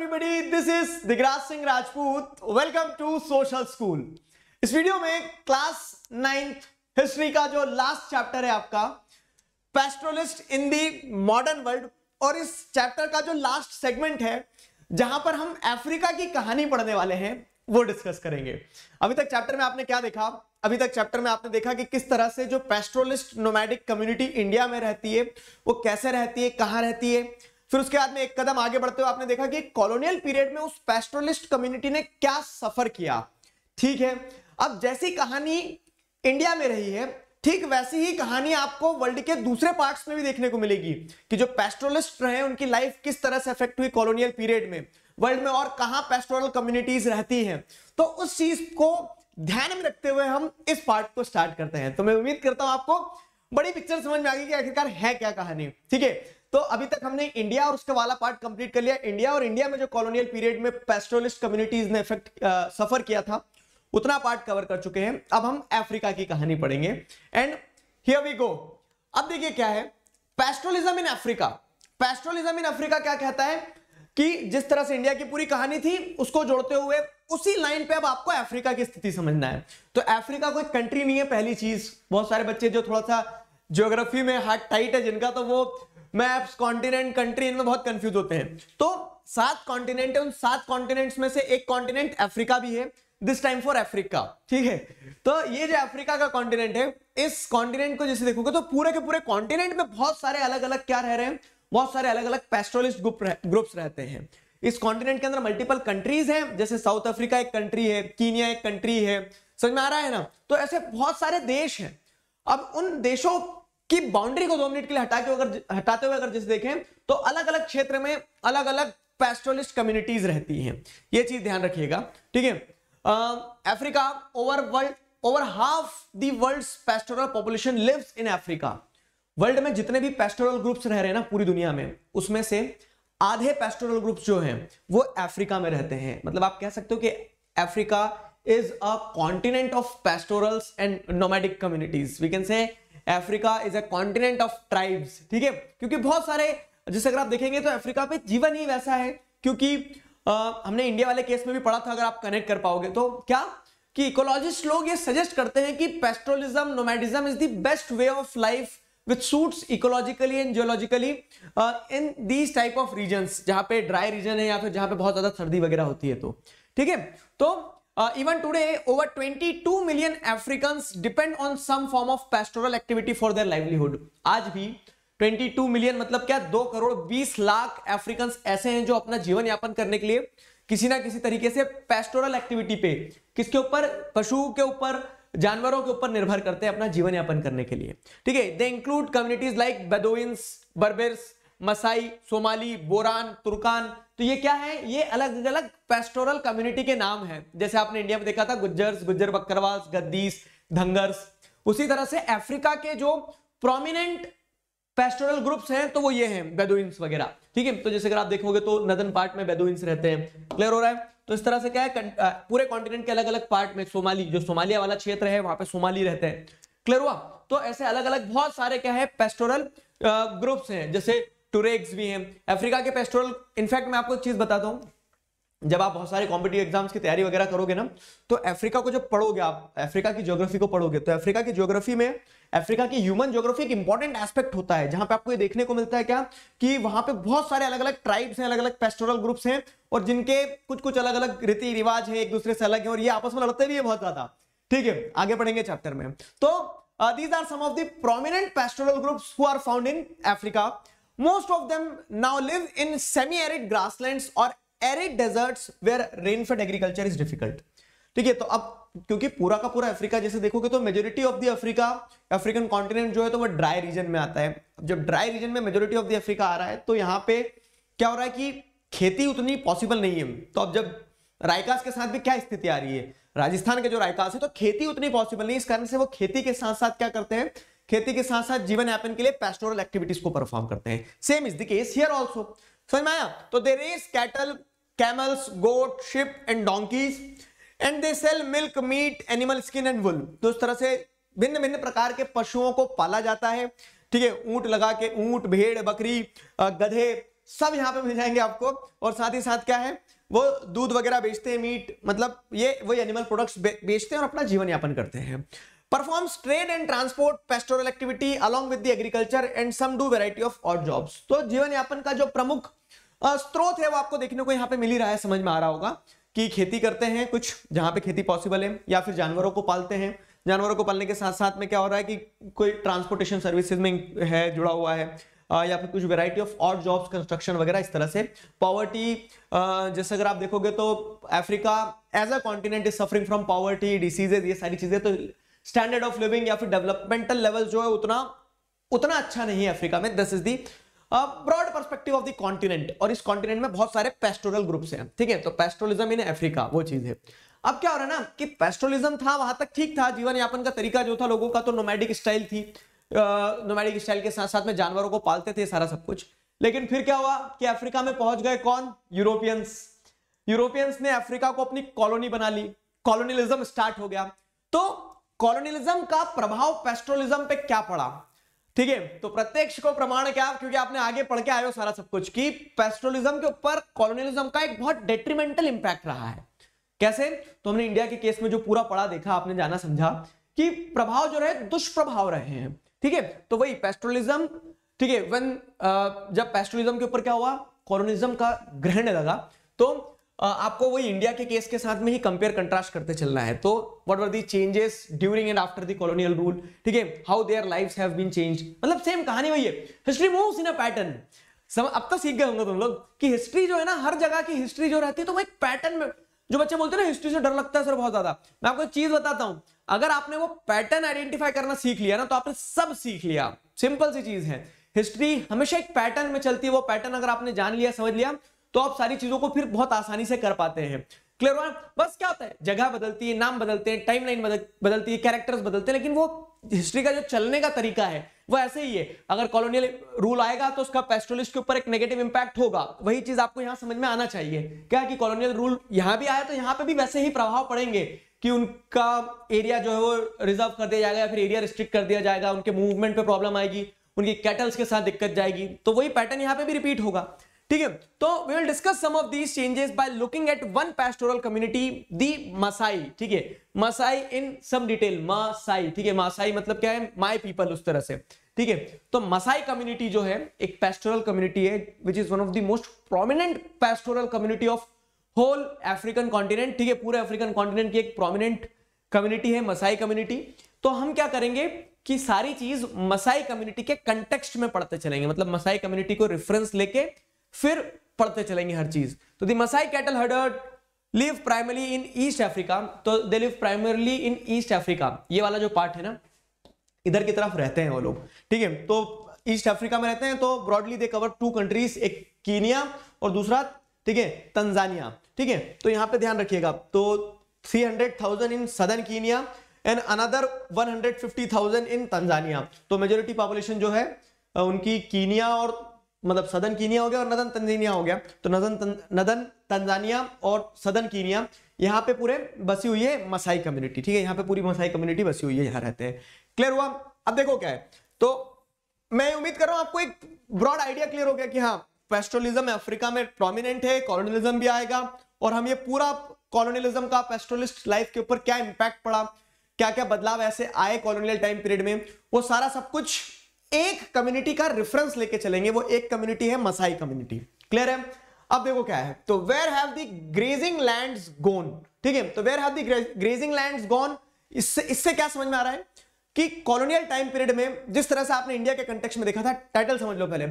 Everybody this is Digraj Singh Rajput welcome to social school इस video में class ninth history का जो लास्ट चैप्टर है आपका पेस्ट्रोलिस्ट इन दी मॉडर्न वर्ल्ड और इस चैप्टर का जो लास्ट सेगमेंट है जहां पर हम अफ्रीका की कहानी पढ़ने वाले हैं वो डिस्कस करेंगे अभी तक चैप्टर में आपने क्या देखा अभी तक चैप्टर में आपने देखा कि किस तरह से जो पेस्ट्रोलिस्ट नोमैडिक कम्युनिटी इंडिया में रहती है वो कैसे रहती है कहाँ रहती है फिर उसके बाद में एक कदम आगे बढ़ते हुए आपने देखा कि कॉलोनियल पीरियड में उस पेस्ट्रोलिस्ट कम्युनिटी ने क्या सफर किया ठीक है अब जैसी कहानी इंडिया में रही है ठीक वैसी ही कहानी आपको वर्ल्ड के दूसरे पार्ट्स में भी देखने को मिलेगी कि जो पेस्ट्रोलिस्ट रहे उनकी लाइफ किस तरह से अफेक्ट हुई कॉलोनियल पीरियड में वर्ल्ड में और कहा पेस्टोरल कम्युनिटीज रहती हैं तो उस चीज को ध्यान में रखते हुए हम इस पार्ट को स्टार्ट करते हैं तो मैं उम्मीद करता हूं आपको बड़ी पिक्चर समझ में आ गई कि आखिरकार है क्या कहानी ठीक है तो अभी तक हमने इंडिया और उसके वाला पार्ट कंप्लीट कर लिया इंडिया और इंडिया में जो कॉलोनियल पीरियड में पेस्ट्रोलिस्ट कम्युनिटीज ने इफेक्ट सफर किया था उतना पार्ट कवर कर चुके हैं अब हम अफ्रीका की कहानी पढ़ेंगे एंड हियर वी गो अब देखिए क्या है पेस्ट्रोलिज्म इन अफ्रीका पेस्ट्रोलिज्म इन अफ्रीका क्या कहता है कि जिस तरह से इंडिया की पूरी कहानी थी उसको जोड़ते हुए उसी लाइन पे अब आपको अफ्रीका की स्थिति समझना है तो अफ्रीका कोई कंट्री नहीं है पहली चीज बहुत सारे बच्चे जो थोड़ा सा ज्योग्राफी में हार्ट टाइट है जिनका तो वो मैप्स कॉन्टिनेंट कंट्री इनमें बहुत कंफ्यूज होते हैं तो सात कॉन्टिनेंट है उन सात कॉन्टिनेंट्स में से एक कॉन्टिनेंट अफ्रीका भी है दिस टाइम फॉर अफ्रीका ठीक है तो ये जो अफ्रीका का कॉन्टिनेंट है इस कॉन्टिनेंट को जैसे देखोगे तो पूरे के पूरे कॉन्टिनेंट में बहुत सारे अलग अलग क्या रह रहे हैं बहुत सारे अलग अलग पेस्ट्रोलिस्ट ग्रुप रह, ग्रुप्स रहते हैं इस कॉन्टिनेंट के अंदर मल्टीपल कंट्रीज हैं जैसे साउथ अफ्रीका एक कंट्री है कीनिया एक कंट्री है समझ में आ रहा है ना तो ऐसे बहुत सारे देश हैं अब उन देशों कि बाउंड्री को दो मिनट के लिए हटा के अगर हटाते हुए अगर जिस देखें तो अलग अलग क्षेत्र में अलग अलग पेस्टोलिस्ट कम्युनिटीज रहती हैं ये चीज ध्यान रखिएगा ठीक है Africa over world over half the world pastoral population lives in Africa world में जितने भी पेस्टोरल ग्रुप्स रह रहे हैं ना पूरी दुनिया में उसमें से आधे पेस्टोरल ग्रुप्स जो हैं वो अफ्रीका में रहते हैं मतलब आप कह सकते हो कि Africa is a continent of pastorals and nomadic communities we can say Africa is a continent of tribes ठीक है क्योंकि बहुत सारे जैसे अगर आप देखेंगे तो अफ्रीका पे जीवन ही वैसा है क्योंकि आ, हमने इंडिया वाले केस में भी पढ़ा था अगर आप कनेक्ट कर पाओगे तो क्या कि इकोलॉजिस्ट लोग ये सजेस्ट करते हैं कि pastoralism nomadism is the best way of life with suits ecologically and geologically in these type of region जहां पे ड्राई रीजन है या फिर जहां पे बहुत ज्यादा सर्दी वगैरह होती है तो ठीक है तो Uh, even today, over 22 million Africans depend on some form of pastoral activity for their livelihood. आज भी 22 मिलियन मतलब क्या दो करोड़ 20 लाख अफ्रीकन ऐसे हैं जो अपना जीवन यापन करने के लिए किसी ना किसी तरीके से पेस्टोरल एक्टिविटी पे किसके ऊपर पशु के ऊपर जानवरों के ऊपर निर्भर करते हैं अपना जीवन यापन करने के लिए ठीक है they include communities like Bedouins Berbers Maasai Somali Boran Turkana तो ये क्या है ये अलग अलग पेस्टोरल कम्युनिटी के नाम है जैसे आपने इंडिया में देखा था गुज्जर्स गुज्जर बकरवास गद्दीस धंगर्स उसी तरह से अफ्रीका के जो प्रोमिनेंट पेस्टोरल ग्रुप्स हैं तो वो ये हैं बेदुइंस वगैरह ठीक है तो जैसे अगर आप देखोगे तो नदन पार्ट में बेदुइंस रहते हैं क्लियर हो रहा है तो इस तरह से क्या है पूरे कॉन्टिनेंट के अलग अलग पार्ट में सोमाली जो सोमालिया वाला क्षेत्र है वहां पर सोमाली रहते हैं क्लियर हुआ तो ऐसे अलग अलग बहुत सारे क्या है पेस्टोरल ग्रुप्स हैं जैसे टूरेक्स भी हैं अफ्रीका के पेस्टोरल इनफैक्ट मैं आपको एक चीज बताता हूँ जब आप बहुत सारे कॉम्पिटेटिव एग्जाम्स की तैयारी वगैरह करोगे ना तो अफ्रीका को जब पढ़ोगे आप अफ्रीका की ज्योग्राफी को पढ़ोगे तो अफ्रीका की ज्योग्राफी में अफ्रीका की ह्यूमन ज्योग्राफी एक इंपॉर्टेंट एस्पेक्ट होता है जहां पे आपको ये देखने को मिलता है क्या कि वहां पे बहुत सारे अलग अलग ट्राइब्स हैं अलग अलग पेस्टोरल ग्रुप्स हैं और जिनके कुछ कुछ अलग अलग रीति रिवाज है एक दूसरे से अलग है और ये आपस में लड़ते भी है बहुत ज्यादा ठीक है आगे पढ़ेंगे चैप्टर में तो these are some of prominent pastoral groups who are found in Africa Most of them now live in semi-arid grasslands or arid deserts where rain-fed agriculture is difficult. ठीक है तो अब क्योंकि पूरा का पूरा अफ्रीका जैसे देखोगे तो majority of the Africa African continent जो है तो वो ड्राई रीजन में आता है जब ड्राई रीजन में मेजोरिटी ऑफ द अफ्रीका आ रहा है तो यहाँ पे क्या हो रहा है कि खेती उतनी पॉसिबल नहीं है तो अब जब रायकास के साथ भी क्या स्थिति आ रही है राजस्थान के जो रायकास है तो खेती उतनी पॉसिबल नहीं इस कारण से वो खेती के साथ साथ क्या करते हैं खेती के साथ साथ जीवन यापन के लिए पेस्टोरल एक्टिविटीज को परफॉर्म करते हैं same is the case here also समझ में आया तो there is cattle camels goat sheep and donkeys and they sell milk meat animal skin and wool तो उस तरह से भिन्न भिन्न प्रकार के पशुओं को पाला जाता है ठीक है ऊंट लगा के ऊंट भेड़ बकरी गधे सब यहाँ पे मिल जाएंगे आपको और साथ ही साथ क्या है वो दूध वगैरह बेचते हैं मीट मतलब ये वो एनिमल प्रोडक्ट्स बेचते हैं और अपना जीवन यापन करते हैं performs trade and transport pastoral activity along with the agriculture and some do variety of odd jobs तो जीवन यापन का जो प्रमुख स्त्रोत है वो आपको देखने को यहाँ पे मिल ही रहा है समझ में आ रहा होगा कि खेती करते हैं कुछ जहां पे खेती पॉसिबल है या फिर जानवरों को पालते हैं जानवरों को पालने के साथ साथ में क्या हो रहा है कि कोई ट्रांसपोर्टेशन सर्विसेज में है जुड़ा हुआ है या फिर कुछ वैरायटी ऑफ और जॉब्स कंस्ट्रक्शन वगैरह इस तरह से पॉवर्टी जैसे अगर आप देखोगे तो Africa as a continent is suffering from poverty diseases ये सारी चीजें तो स्टैंडर्ड ऑफ लिविंग या फिर डेवलपमेंटल लेवल जो है उतना उतना अच्छा नहीं है अफ्रीका में this is the broad perspective of the continent और इस कॉन्टिनेंट में बहुत सारे पेस्टोरल ग्रुप्स हैं ठीक है तो पेस्टोरिज्म इन अफ्रीका वो चीज है अब क्या हो रहा है ना कि पेस्टोरिज्म था वहां तक ठीक था जीवन यापन का तरीका जो था लोगों का तो नोमैडिक स्टाइल थी नोमैडिक uh, स्टाइल के साथ साथ में जानवरों को पालते थे सारा सब कुछ लेकिन फिर क्या हुआ कि अफ्रीका में पहुंच गए कौन यूरोपियंस यूरोपियंस ने अफ्रीका को अपनी कॉलोनी बना ली कॉलोनियलिज्म स्टार्ट हो गया तो कॉलोनियलिज्म का प्रभाव पेस्ट्रोलिज्म पे क्या पड़ा ठीक है तो प्रत्यक्ष को प्रमाण क्या क्योंकि आपने आगे पढ़ के आए हो सारा सब कुछ कि पेस्ट्रोलिज्म के ऊपर कॉलोनियलिज्म का एक बहुत डेट्रीमेंटल इंपैक्ट रहा है कैसे तो हमने इंडिया के केस में जो पूरा पढ़ा देखा आपने जाना समझा कि प्रभाव जो रहे दुष्प्रभाव रहे हैं ठीक है तो वही पेस्ट्रोलिज्म ठीक है वन जब पेस्ट्रोलिज्म के ऊपर क्या हुआ कॉलोनिज्म का ग्रहण लगा तो आपको वही इंडिया के केस के साथ में ही कंपेयर कंट्रास्ट करते चलना है तो what are the changes during and after the colonial rule ठीक है how their life have been change मतलब सेम कहानी वही है history moves in a pattern अब तो सीख गए होंगे तुम लोग कि हिस्ट्री जो है ना हर जगह की हिस्ट्री जो रहती है तो वो एक पैटर्न में जो बच्चे बोलते हैं ना हिस्ट्री से डर लगता है सर बहुत ज्यादा मैं आपको एक चीज बताता हूं अगर आपने वो पैटर्न आइडेंटिफाई करना सीख लिया ना तो आपने सब सीख लिया सिंपल सी चीज है हिस्ट्री हमेशा एक पैटर्न में चलती है वो पैटर्न अगर आपने जान लिया समझ लिया तो आप सारी चीजों को फिर बहुत आसानी से कर पाते हैं क्लियर हुआ बस क्या होता है जगह बदलती है नाम बदलते हैं टाइम लाइन बदलती है कैरेक्टर्स बदलते हैं लेकिन वो हिस्ट्री का जो चलने का तरीका है वो ऐसे ही है अगर कॉलोनियल रूल आएगा तो उसका पेस्टोलिस्ट के ऊपर एक नेगेटिव इंपैक्ट होगा वही चीज आपको यहां समझ में आना चाहिए क्या कि कॉलोनियल रूल यहां भी आया तो यहां पे भी वैसे ही प्रभाव पड़ेंगे कि उनका एरिया जो है वो रिजर्व कर दिया जाएगा या फिर एरिया रिस्ट्रिक्ट कर दिया जाएगा उनके मूवमेंट पर प्रॉब्लम आएगी उनकी कैटल्स के साथ दिक्कत जाएगी तो वही पैटर्न यहाँ पे भी रिपीट होगा ठीक है तो we will discuss some of these changes by looking at one pastoral community the Maasai ठीक है Maasai in some detail Maasai ठीक है मसाई मतलब क्या है माय पीपल उस तरह से ठीक है तो मसाई कम्युनिटी जो है एक पेस्टोरल कम्युनिटी है which is one of the most prominent pastoral community of whole African continent ठीक है पूरे अफ्रीकन कॉन्टिनेंट की एक प्रोमिनेंट कम्युनिटी है मसाई कम्युनिटी तो हम क्या करेंगे कि सारी चीज मसाई कम्युनिटी के कंटेक्स्ट में पढ़ते चलेंगे मतलब मसाई कम्युनिटी को रेफरेंस लेके फिर पढ़ते चलेंगे हर चीज तो the Maasai cattle herder live primary in East Africa तो they live primarily in East Africa ये वाला जो पार्ट है ना इधर की तरफ रहते हैं वो लोग ठीक है तो ईस्ट अफ्रीका में रहते हैं तो broadly they cover two countries एक कीनिया और दूसरा ठीक है तंजानिया ठीक है तो यहां पे ध्यान रखिएगा तो 300,000 in southern Kenya and another 150,000 in Tanzania तो मेजोरिटी पॉपुलेशन जो है उनकी कीनिया और मतलब सदन कीनिया हो गया और नदन तंजानिया हो गया तो नदन नदन तंजानिया और सदन कीनिया यहाँ पे पूरे बसी हुई है मसाई कम्युनिटी ठीक है यहाँ पे पूरी मसाई कम्युनिटी बसी हुई है यहाँ रहते हैं क्लियर हुआ अब देखो क्या है तो मैं उम्मीद कर रहा हूँ आपको एक ब्रॉड आइडिया क्लियर हो गया कि हाँ पेस्ट्रोलिज्म अफ्रीका में प्रोमिनेंट है कॉलोनिज्म भी आएगा और हम ये पूरा कॉलोनियलिज्म का पेस्ट्रोलिस्ट लाइफ के ऊपर क्या इम्पैक्ट पड़ा क्या क्या बदलाव ऐसे आए कॉलोनियल टाइम पीरियड में वो सारा सब कुछ एक कम्युनिटी का रेफरेंस लेके चलेंगे वो एक कम्युनिटी है मसाई कम्युनिटी क्लियर है अब देखो क्या है तो where have the grazing land gone ठीक है तो where have the grazing land gone इससे इससे क्या समझ में आ रहा है कि कॉलोनियल टाइम पीरियड में जिस तरह से आपने इंडिया के कंटेक्स में देखा था टाइटल समझ लो पहले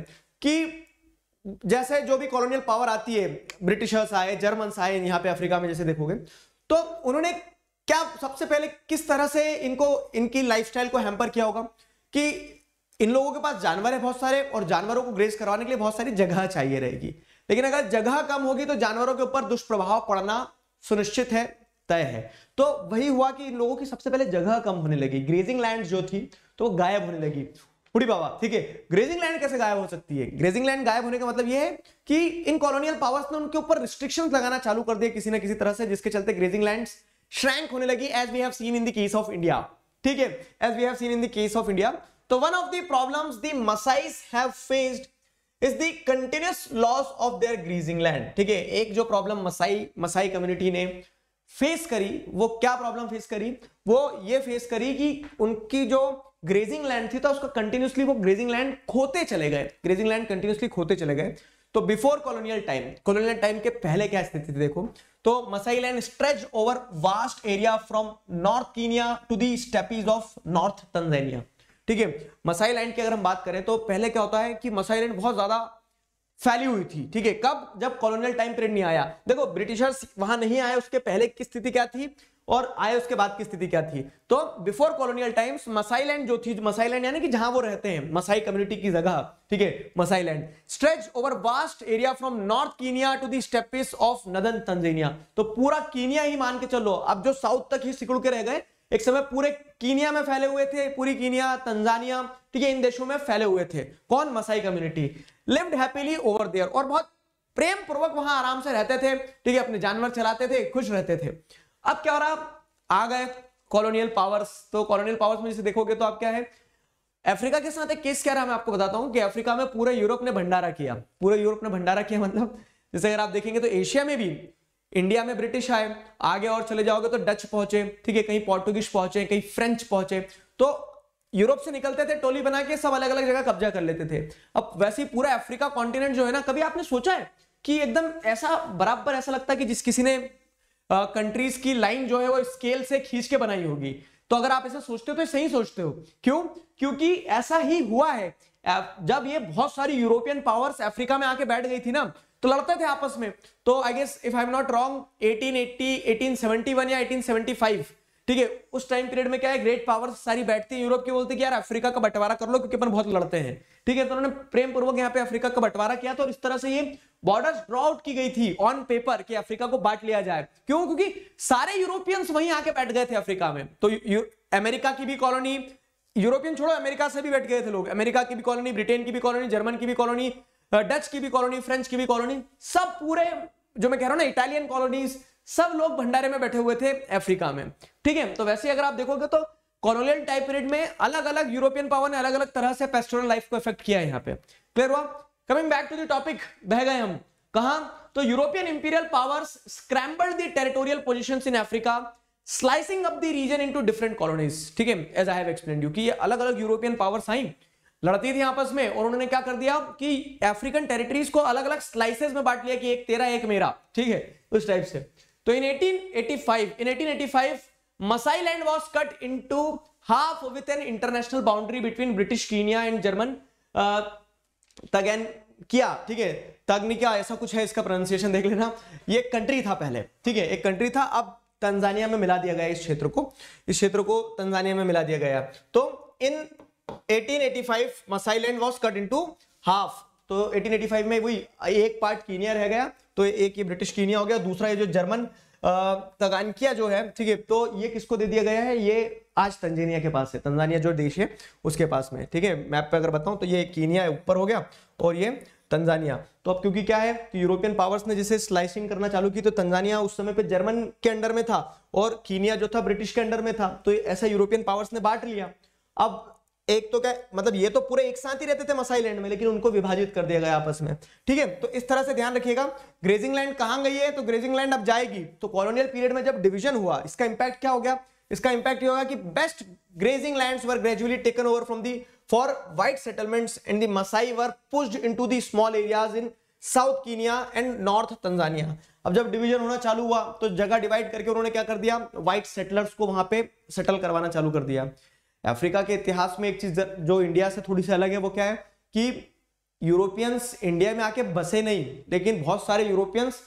कि जैसे जो भी कॉलोनियल पावर आती है ब्रिटिशर्स आए जर्मन आए यहां पे अफ्रीका में जैसे देखोगे तो उन्होंने क्या सबसे पहले किस तरह से इनको इनकी लाइफस्टाइल को हैम्पर किया होगा कि इन लोगों के पास जानवर है बहुत सारे और जानवरों को ग्रेस करवाने के लिए बहुत सारी जगह चाहिए रहेगी लेकिन अगर जगह कम होगी तो जानवरों के ऊपर दुष्प्रभाव पड़ना सुनिश्चित है तय है तो वही हुआ कि इन लोगों की सबसे पहले जगह कम होने लगी ग्रेजिंग लैंड जो थी तो गायब होने लगी पुड़ी बाबा ठीक है ग्रेजिंग लैंड कैसे गायब हो सकती है ग्रेजिंग लैंड गायब होने का मतलब यह है कि इन कॉलोनियल पावर्स ने उनके ऊपर रिस्ट्रिक्शन लगाना चालू कर दिया किसी ना किसी तरह से जिसके चलते ग्रेजिंग लैंड श्रैंक होने लगी as we have seen in the case of India ठीक है as we have seen in the case of India तो one of the problems the Maasai's have faced is the continuous loss of their grazing land. ठीक है एक जो problem Maasai Maasai community ने face करी वो क्या प्रॉब्लम फेस करी वो ये फेस करी कि उनकी जो ग्रेजिंग लैंड थी तो उसका कंटिन्यूसली वो ग्रेजिंग लैंड खोते चले गए ग्रेजिंग लैंड कंटिन्यूसली खोते चले गए तो before colonial time colonial time के पहले क्या स्थिति थी देखो तो Maasai land stretch over vast area from north Kenya to the steppes of north Tanzania ठीक है मसाई लैंड की अगर हम बात करें तो पहले क्या होता है कि मसाई लैंड बहुत ज्यादा फैली हुई थी ठीक है कब जब कॉलोनियल टाइम पीरियड नहीं आया देखो ब्रिटिशर्स वहां नहीं आए उसके पहले की स्थिति क्या थी और आए उसके बाद की स्थिति क्या थी तो बिफोर कॉलोनियल टाइम्स मसाईलैंड जो थी मसाईलैंड यानी कि जहां वो रहते हैं मसाई कम्युनिटी की जगह ठीक है Maasailand stretch over vast area from north Kenya to the steppes of northern Tanzania तो पूरा कीनिया ही मान के चलो अब जो साउथ तक ही सिकुड़ के रह गए एक समय पूरे कीनिया में फैले हुए थे पूरी कीनिया तंजानिया ठीक है इन देशों में फैले हुए थे कौन Maasai community lived happily over there और बहुत प्रेम पूर्वक वहां आराम से रहते थे ठीक है अपने जानवर चलाते थे खुश रहते थे अब क्या हो रहा आ गए कॉलोनियल पावर्स तो कॉलोनियल पावर्स में जैसे देखोगे तो आप क्या है अफ्रीका के साथ एक केस क्या रहा मैं आपको बताता हूँ कि अफ्रीका में पूरे यूरोप ने भंडारा किया पूरे यूरोप ने भंडारा किया मतलब जैसे अगर आप देखेंगे तो एशिया में भी इंडिया में ब्रिटिश आए आगे और चले जाओगे तो डच पहुंचे ठीक है कहीं पोर्टुगीज पहुंचे कहीं फ्रेंच पहुंचे तो यूरोप से निकलते थे टोली बना के सब अलग अलग जगह कब्जा कर लेते थे अब वैसे ही पूरा अफ्रीका कॉन्टिनेंट जो है ना कभी आपने सोचा है कि एकदम ऐसा बराबर ऐसा लगता है कि जिस किसी ने कंट्रीज की लाइन जो है वो स्केल से खींच के बनाई होगी तो अगर आप ऐसा सोचते हो तो सही सोचते हो क्यों क्योंकि ऐसा ही हुआ है जब ये बहुत सारी यूरोपियन पावर्स अफ्रीका में आके बैठ गई थी ना तो लड़ते थे आपस में तो I guess if I am not wrong 1880 1871 या 1875 ठीक है उस टाइम पीरियड में क्या है ग्रेट पावर्स सारी बैठती है यूरोप की बोलते कि यार अफ्रीका का बंटवारा कर लो क्योंकि अपन बहुत लड़ते हैं ठीक है तो उन्होंने प्रेम पूर्वक यहाँ पे अफ्रीका का बंटवारा किया तो इस तरह से ये बॉर्डर्स ड्रॉ आउट की गई थी ऑन पेपर कि अफ्रीका को बांट लिया जाए क्यों क्योंकि सारे यूरोपियंस वहीं आके बैठ गए थे अफ्रीका में तो अमेरिका की भी कॉलोनी यूरोपियन छोड़ो अमेरिका से भी बैठ गए थे लोग अमेरिका की भी कॉलोनी ब्रिटेन की भी कॉलोनी जर्मन की भी कॉलोनी डच uh, की भी कॉलोनी फ्रेंच की भी कॉलोनी सब पूरे जो मैं कह रहा हूं ना इटालियन कॉलोनीज सब लोग भंडारे में बैठे हुए थे अफ्रीका में ठीक है तो वैसे अगर आप देखोगे तो कॉलोनियल टाइप पीरियड में अलग अलग यूरोपियन पावर ने अलग अलग तरह से पेस्टोरल लाइफ को इफेक्ट किया है यहाँ पे क्लियर हुआ कमिंग बैक टू दॉपिक बह गए हम कहा तो European imperial powers scramble the territorial position in Africa slicing up the region into different colonies ठीक है as I have explain you कि ये अलग अलग यूरोपियन पावर्स आई लड़ती थी आपस में और उन्होंने क्या कर दिया कि अफ्रीकन टेरिटरीज को अलग अलग स्लाइसेस में बांट लिया कि एक तेरा एक मेरा ठीक है उस टाइप से तो in 1885 in 1885 Maasai land was cut into half with an international boundary between British Kenya and German Tanganyika किया ठीक है तगनिका ऐसा कुछ है इसका प्रोनाउंसिएशन देख लेना ये कंट्री था पहले ठीक है एक कंट्री था अब तंजानिया में मिला दिया गया इस क्षेत्र को इस क्षेत्र को तंजानिया में मिला दिया गया तो in 1885 Maasai land was cut into half तो 1885 में वही एक पार्ट कीनिया रह गया तो एक ये ब्रिटिश कीनिया हो गया दूसरा ये जो जर्मन तगानकिया जो है ठीक है तो ये किसको दे दिया गया है ये आज तंजानिया के पास है तंजानिया जो देश है उसके पास में ठीक है मैप पे अगर बताऊं तो ये कीनिया है ऊपर हो गया और ये तंजानिया तो अब क्योंकि क्या है कि यूरोपियन पावर्स ने जिसे स्लाइसिंग करना चालू की तो तंजानिया उस समय पे जर्मन के अंडर में था और कीनिया जो था ब्रिटिश के अंडर में था तो ऐसा यूरोपियन पावर्स ने बांट लिया अब एक तो क्या मतलब ये तो पूरे एक साथ ही रहते थे मसाई लैंड में लेकिन उनको विभाजित कर दिया गया आपस में ठीक है तो इस तरह से ध्यान रखिएगा ग्रेजिंग लैंड कहां गई है तो ग्रेजिंग लैंड अब जाएगी तो कॉलोनियल पीरियड में जब डिवीजन हुआ इसका इंपैक्ट क्या हो गया इसका इंपैक्ट ये होगा कि best grazing land were gradually taken over from the for white settlement and the Maasai were pushed into the small areas in south Kenya and north Tanzania अब जब डिवीजन होना चालू हुआ तो जगह डिवाइड करके उन्होंने क्या कर दिया व्हाइट सेटलर्स को वहां पे सेटल करवाना चालू कर दिया अफ्रीका के इतिहास में एक चीज जो इंडिया से थोड़ी सी अलग है वो क्या है कि यूरोपियंस इंडिया में आके बसे नहीं लेकिन बहुत सारे यूरोपियंस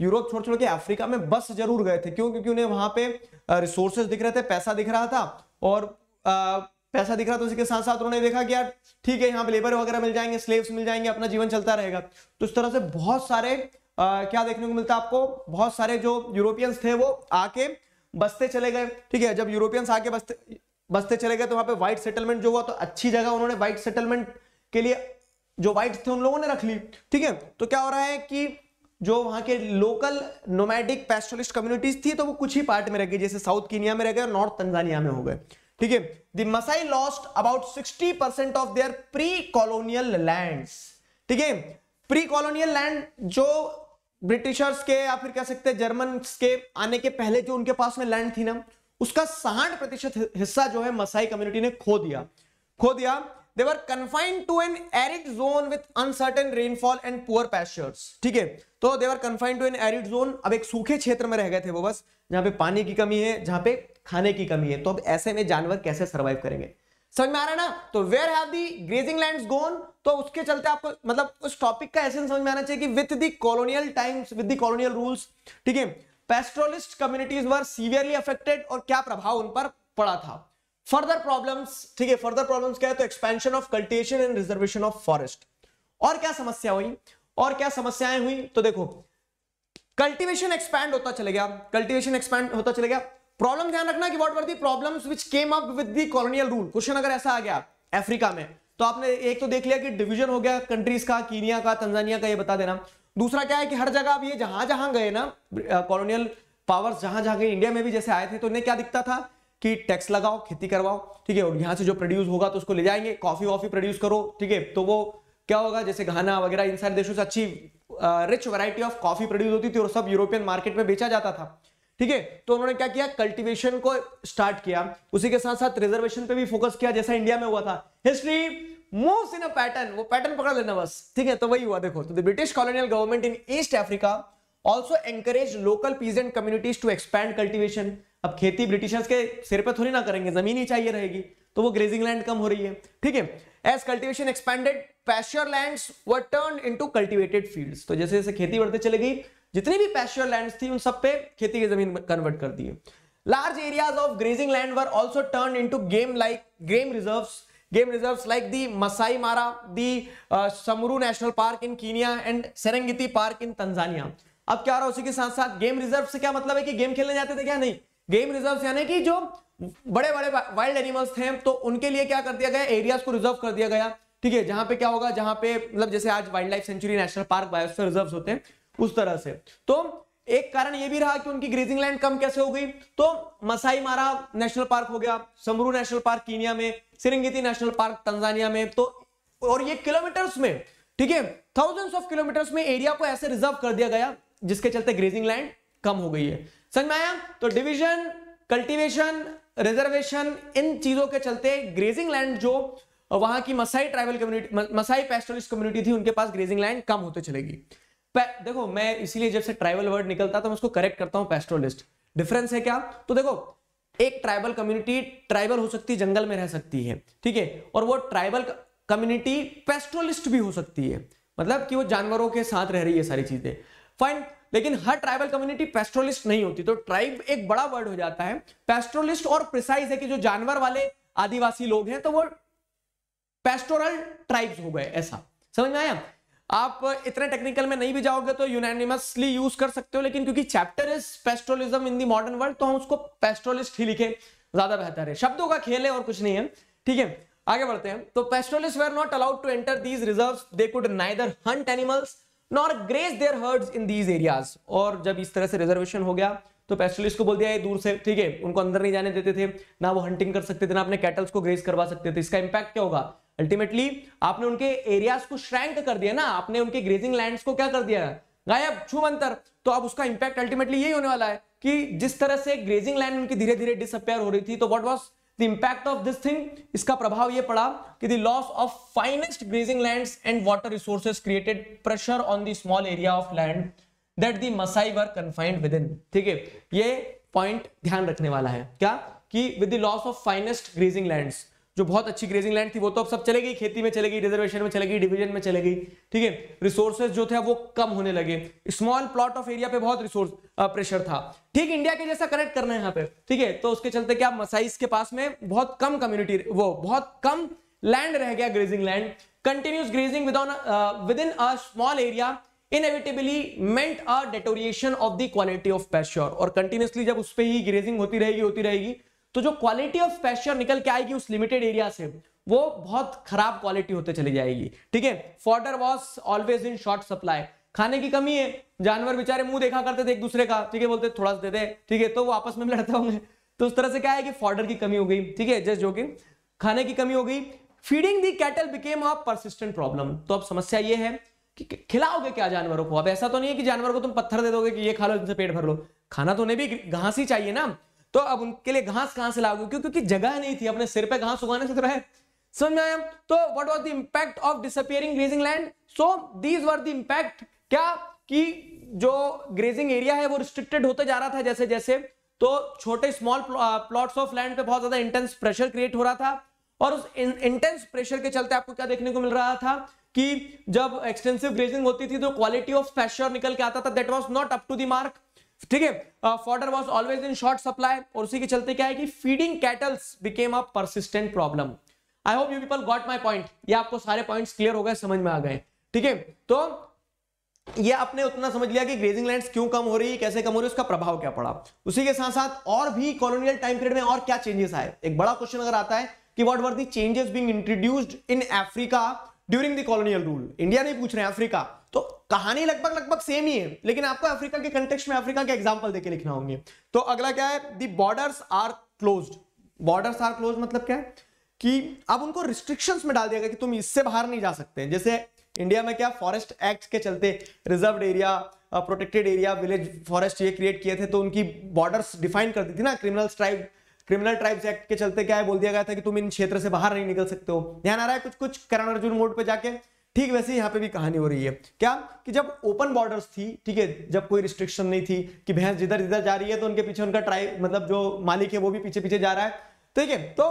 यूरोप छोड़ छोड़ के अफ्रीका में बस जरूर गए थे क्यों क्योंकि उन्हें वहां पे रिसोर्सेज दिख रहे थे पैसा दिख रहा था और आ, पैसा दिख रहा था उसके साथ साथ उन्होंने देखा कि यार ठीक है यहाँ पे लेबर वगैरह मिल जाएंगे स्लेव्स मिल जाएंगे अपना जीवन चलता रहेगा तो इस तरह से बहुत सारे आ, क्या देखने को मिलता आपको बहुत सारे जो यूरोपियंस थे वो आके बसते चले गए ठीक है जब यूरोपियंस आके बसते बसते चले गए तो वहां पे व्हाइट सेटलमेंट जो हुआ तो अच्छी जगह उन्होंने व्हाइट सेटलमेंट के लिए जो व्हाइट थे उन लोगों ने रख ली ठीक है तो क्या हो रहा है कि जो वहां के लोकल नोमैडिक पेस्टोलिस्ट कम्युनिटीज थी तो वो कुछ ही पार्ट में रह गई जैसे साउथ कीनिया में रह गए और नॉर्थ तंजानिया में हो गए ठीक है the Maasai lost about 60% percent of their pre colonial land ठीक है प्री कॉलोनियल लैंड जो ब्रिटिशर्स के या फिर कह सकते हैं जर्मन के आने के पहले जो उनके पास में लैंड थी ना उसका साठ प्रतिशत हिस्सा जो है मसाई कम्युनिटी ने खो दिया खो दिया they were confined to an arid zone with uncertain rainfall and poor pastures ठीक है तो they were confined to an arid zone अब एक सूखे क्षेत्र में रह गए थे वो बस जहां पे पानी की कमी है जहां पे खाने की कमी है तो अब ऐसे में जानवर कैसे सर्वाइव करेंगे समझ में आ रहा है ना तो where have the grazing land gone तो उसके चलते आपको मतलब उस टॉपिक का ऐसे समझ में आना चाहिए कि with the colonial times with the colonial rules ठीक है pastoralist communities were severely affected और क्या प्रभाव उन पर पड़ा था फर्दर प्रॉब्लम्स ठीक है फर्दर प्रॉब्लम्स क्या है तो expansion of cultivation and reservation of forest और क्या समस्या हुई और क्या समस्याएं हुई तो देखो कल्टिवेशन एक्सपैंड होता चले गया कल्टिवेशन एक्सपैंड होता चले गया प्रॉब्लम ध्यान रखना कि what were the problems which came up with the colonial rule question अगर ऐसा आ गया अफ्रीका में तो आपने एक तो देख लिया कि डिवीजन हो गया कंट्रीज का कीनिया का तंजानिया का ये बता देना दूसरा क्या है कि हर जगह अब ये जहां जहां गए ना कॉलोनियल पावर्स जहां जहां गए इंडिया में भी जैसे आए थे तो इन्हें क्या दिखता था कि टैक्स लगाओ खेती करवाओ ठीक है और यहाँ से जो प्रोड्यूस होगा तो उसको ले जाएंगे कॉफी वॉफी प्रोड्यूस करो ठीक है तो वो क्या होगा जैसे घाना वगैरह इन सारे देशों से अच्छी rich variety of coffee produce होती थी और सब यूरोपियन मार्केट में बेचा जाता था ठीक है तो उन्होंने क्या किया कल्टीवेशन को स्टार्ट किया उसी के साथ साथ रिजर्वेशन पे भी फोकस किया जैसा इंडिया में हुआ था history moves in a pattern वो पैटर्न पकड़ लेना बस ठीक है तो वही हुआ देखो तो the British colonial government in East Africa also encourage local peasant communities to expand cultivation अब खेती ब्रिटिशर्स के सिर पे थोड़ी ना करेंगे जमीन ही चाहिए रहेगी तो वो ग्रेजिंग लैंड कम हो रही है ठीक है as cultivation expanded pasture land were turn to cultivated field तो जैसे जैसे खेती बढ़ते चले गई जितनी भी पैश्योर लैंड थी उन सब पे खेती की जमीन कन्वर्ट कर दिए large areas of grazing land were also turn to game like game reserve game reserves like the Masai Mara, the uh, Samuru National Park in Kenya and Serengeti Park in Tanzania. अब क्या हो रहा है उसी के साथ साथ game reserve से क्या मतलब है कि गेम खेलने जाते थे क्या नहीं गेम रिजर्व यानी कि जो बड़े बड़े वाइल्ड एनिमल्स थे तो उनके लिए क्या कर दिया गया एरियाज को रिजर्व कर दिया गया ठीक है जहां पे क्या होगा जहां पे मतलब जैसे आज wild life sanctuary national park biosphere reserves होते हैं उस तरह से तो एक कारण यह भी रहा कि उनकी ग्रीजिंग लैंड कम कैसे हो गई तो मसाई मारा नेशनल पार्क हो गया समरू नेशनल पार्क कीनिया में सिरिंगिति नेशनल पार्क तंजानिया में तो और ये किलोमीटर्स में ठीक है थाउजेंड्स ऑफ किलोमीटर्स में एरिया को ऐसे रिजर्व कर दिया गया जिसके चलते ग्रीजिंग लैंड कम हो गई है समझ में आया तो डिविजन कल्टिवेशन रिजर्वेशन इन चीजों के चलते ग्रेजिंग लैंड जो वहां की Maasai tribal community Maasai pastoralist community थी उनके पास ग्रेजिंग लैंड कम होते चलेगी देखो मैं इसीलिए जब से ट्राइबल वर्ड निकलता तो मैं उसको करेक्ट करता हूँ पेस्ट्रोलिस्ट डिफरेंस है क्या तो देखो एक ट्राइबल कम्युनिटी ट्राइबल हो सकती है जंगल में रह सकती है ठीक है और वो ट्राइबल कम्युनिटी पेस्ट्रोलिस्ट भी हो सकती है मतलब कि वो जानवरों के साथ रह रही है सारी चीजें फाइन लेकिन हर ट्राइबल कम्युनिटी पेस्ट्रोलिस्ट नहीं होती तो ट्राइब एक बड़ा वर्ड हो जाता है पेस्ट्रोलिस्ट और प्रिसाइज है कि जो जानवर वाले आदिवासी लोग हैं तो वो पेस्टोरल ट्राइब्स हो गए ऐसा समझ में आया आप इतने टेक्निकल में नहीं भी जाओगे तो यूनानिमसली यूज कर सकते हो लेकिन क्योंकि chapter is pastoralism in the modern world तो हम उसको पेस्ट्रोलिस्ट ही लिखे ज्यादा बेहतर है शब्दों का खेल है और कुछ नहीं है ठीक है आगे बढ़ते हैं तो pastoralist were not allowed to enter these reserve they could neither hunt animals nor graze their herd in these areas और जब इस तरह से रिजर्वेशन हो गया तो पेस्ट्रोलिस्ट को बोल दिया ये दूर से ठीक है उनको अंदर नहीं जाने देते थे ना वो हंटिंग कर सकते थे ना अपने कैटल्स को ग्रेस करवा सकते थे इसका इंपैक्ट क्या होगा अल्टीमेटली आपने उनके एरियाज को श्रैंक कर दिया ना आपने उनके ग्रेजिंग लैंड को क्या कर दिया गायब छू अंतर तो अब उसका इंपैक्ट अल्टीमेटली यही होने वाला है कि जिस तरह से ग्रेजिंग लैंड उनकी धीरे धीरे डिसअपेयर हो रही थी तो what was the impact of this thing इसका प्रभाव यह पड़ा कि the loss of finest grazing land and water resources created pressure on the small area of land that the Maasai were confined within ठीक है ये point ध्यान रखने वाला है क्या कि with the loss of finest grazing lands जो बहुत अच्छी ग्रेजिंग लैंड थी वो तो अब सब चले गई खेती में चले गई रिजर्वेशन में चले गई डिवीजन में चले गई ठीक है रिसोर्सेज जो थे वो कम होने लगे स्मॉल प्लॉट ऑफ एरिया पे बहुत रिसोर्स प्रेशर था ठीक इंडिया के जैसा कनेक्ट करना है यहाँ पे ठीक है तो उसके चलते क्या मसाइस के पास में बहुत कम कम्युनिटी वो बहुत कम लैंड रह गया grazing land continuous grazing within within a small area inevitably meant a deterioration of the quality of pasture और कंटिन्यूसली जब उस पर ही ग्रेजिंग होती रहेगी होती रहेगी तो जो क्वालिटी ऑफ पैस्चर निकल के आएगी उस लिमिटेड एरिया से वो बहुत खराब क्वालिटी होते चली जाएगी ठीक है fodder was always in short supply खाने की कमी है जानवर बेचारे मुंह देखा करते थे एक दूसरे का ठीक है बोलते थोड़ा सा दे दे ठीक है तो वो आपस में लड़ते होंगे तो उस तरह से क्या है कि फॉर्डर की कमी हो गई ठीक है जस्ट जो कि खाने की कमी हो गई feeding the cattle became a persistent problem तो अब समस्या ये है कि खिलाओगे क्या जानवरों को अब ऐसा तो नहीं है कि जानवर को तुम पत्थर दे दोगे कि ये खा लो इनसे पेट भर लो खाना तो उन्हें भी घास ही चाहिए ना तो अब उनके लिए घास कहां से लागू क्यों क्योंकि जगह नहीं थी अपने सिर पे घास उगाने से तो रहे समझ में आया तो what was the impact of disappearing grazing land so these were the impact क्या कि जो ग्रेजिंग एरिया है वो रिस्ट्रिक्टेड होता जा रहा था जैसे जैसे तो छोटे स्मॉल प्लॉट्स ऑफ लैंड पे बहुत ज्यादा इंटेंस प्रेशर क्रिएट हो रहा था और उस इंटेंस प्रेशर के चलते आपको क्या देखने को मिल रहा था कि जब एक्सटेंसिव ग्रेजिंग होती थी तो क्वालिटी ऑफ पैश्योर निकल के आता था that was not up to the mark ठीक है fodder was always in short supply और उसी के चलते क्या है कि feeding cattles became a persistent problem I hope you people got my point ये आपको सारे पॉइंट क्लियर हो गए समझ में आ गए ठीक है तो ये आपने उतना समझ लिया कि ग्रेजिंग लैंड्स क्यों कम हो रही है कैसे कम हो रही है उसका प्रभाव क्या पड़ा उसी के साथ साथ और भी कॉलोनियल टाइम पीरियड में और क्या चेंजेस आए एक बड़ा क्वेश्चन अगर आता है कि what were the changes being introduced in Africa during the colonial rule India नहीं पूछ रहे हैं अफ्रीका तो कहानी लगभग लगभग सेम ही है लेकिन आपको अफ्रीका के कंटेक्स्ट में अफ्रीका के एग्जाम्पल देके लिखना होंगे तो अगला क्या है the borders are close borders are close मतलब क्या है कि अब उनको रिस्ट्रिक्शंस में डाल दिया गया कि तुम इससे बाहर नहीं जा सकते जैसे इंडिया में क्या फॉरेस्ट एक्ट के चलते reserve area protected area village forest ये क्रिएट किए थे तो उनकी बॉर्डर्स डिफाइन कर दी थी ना criminal strike criminal tribes act के चलते क्या है बोल दिया गया था कि तुम इन क्षेत्र से बाहर नहीं निकल सकते हो ध्यान आ रहा है कुछ कुछ करण अर्जुन मोड पर जाके ठीक वैसे यहाँ पे भी कहानी हो रही है क्या कि जब ओपन बॉर्डर्स थी ठीक है जब कोई रिस्ट्रिक्शन नहीं थी कि भैंस जिधर जिधर जा रही है तो उनके पीछे उनका ट्राइब मतलब जो मालिक है वो भी पीछे पीछे जा रहा है ठीक है तो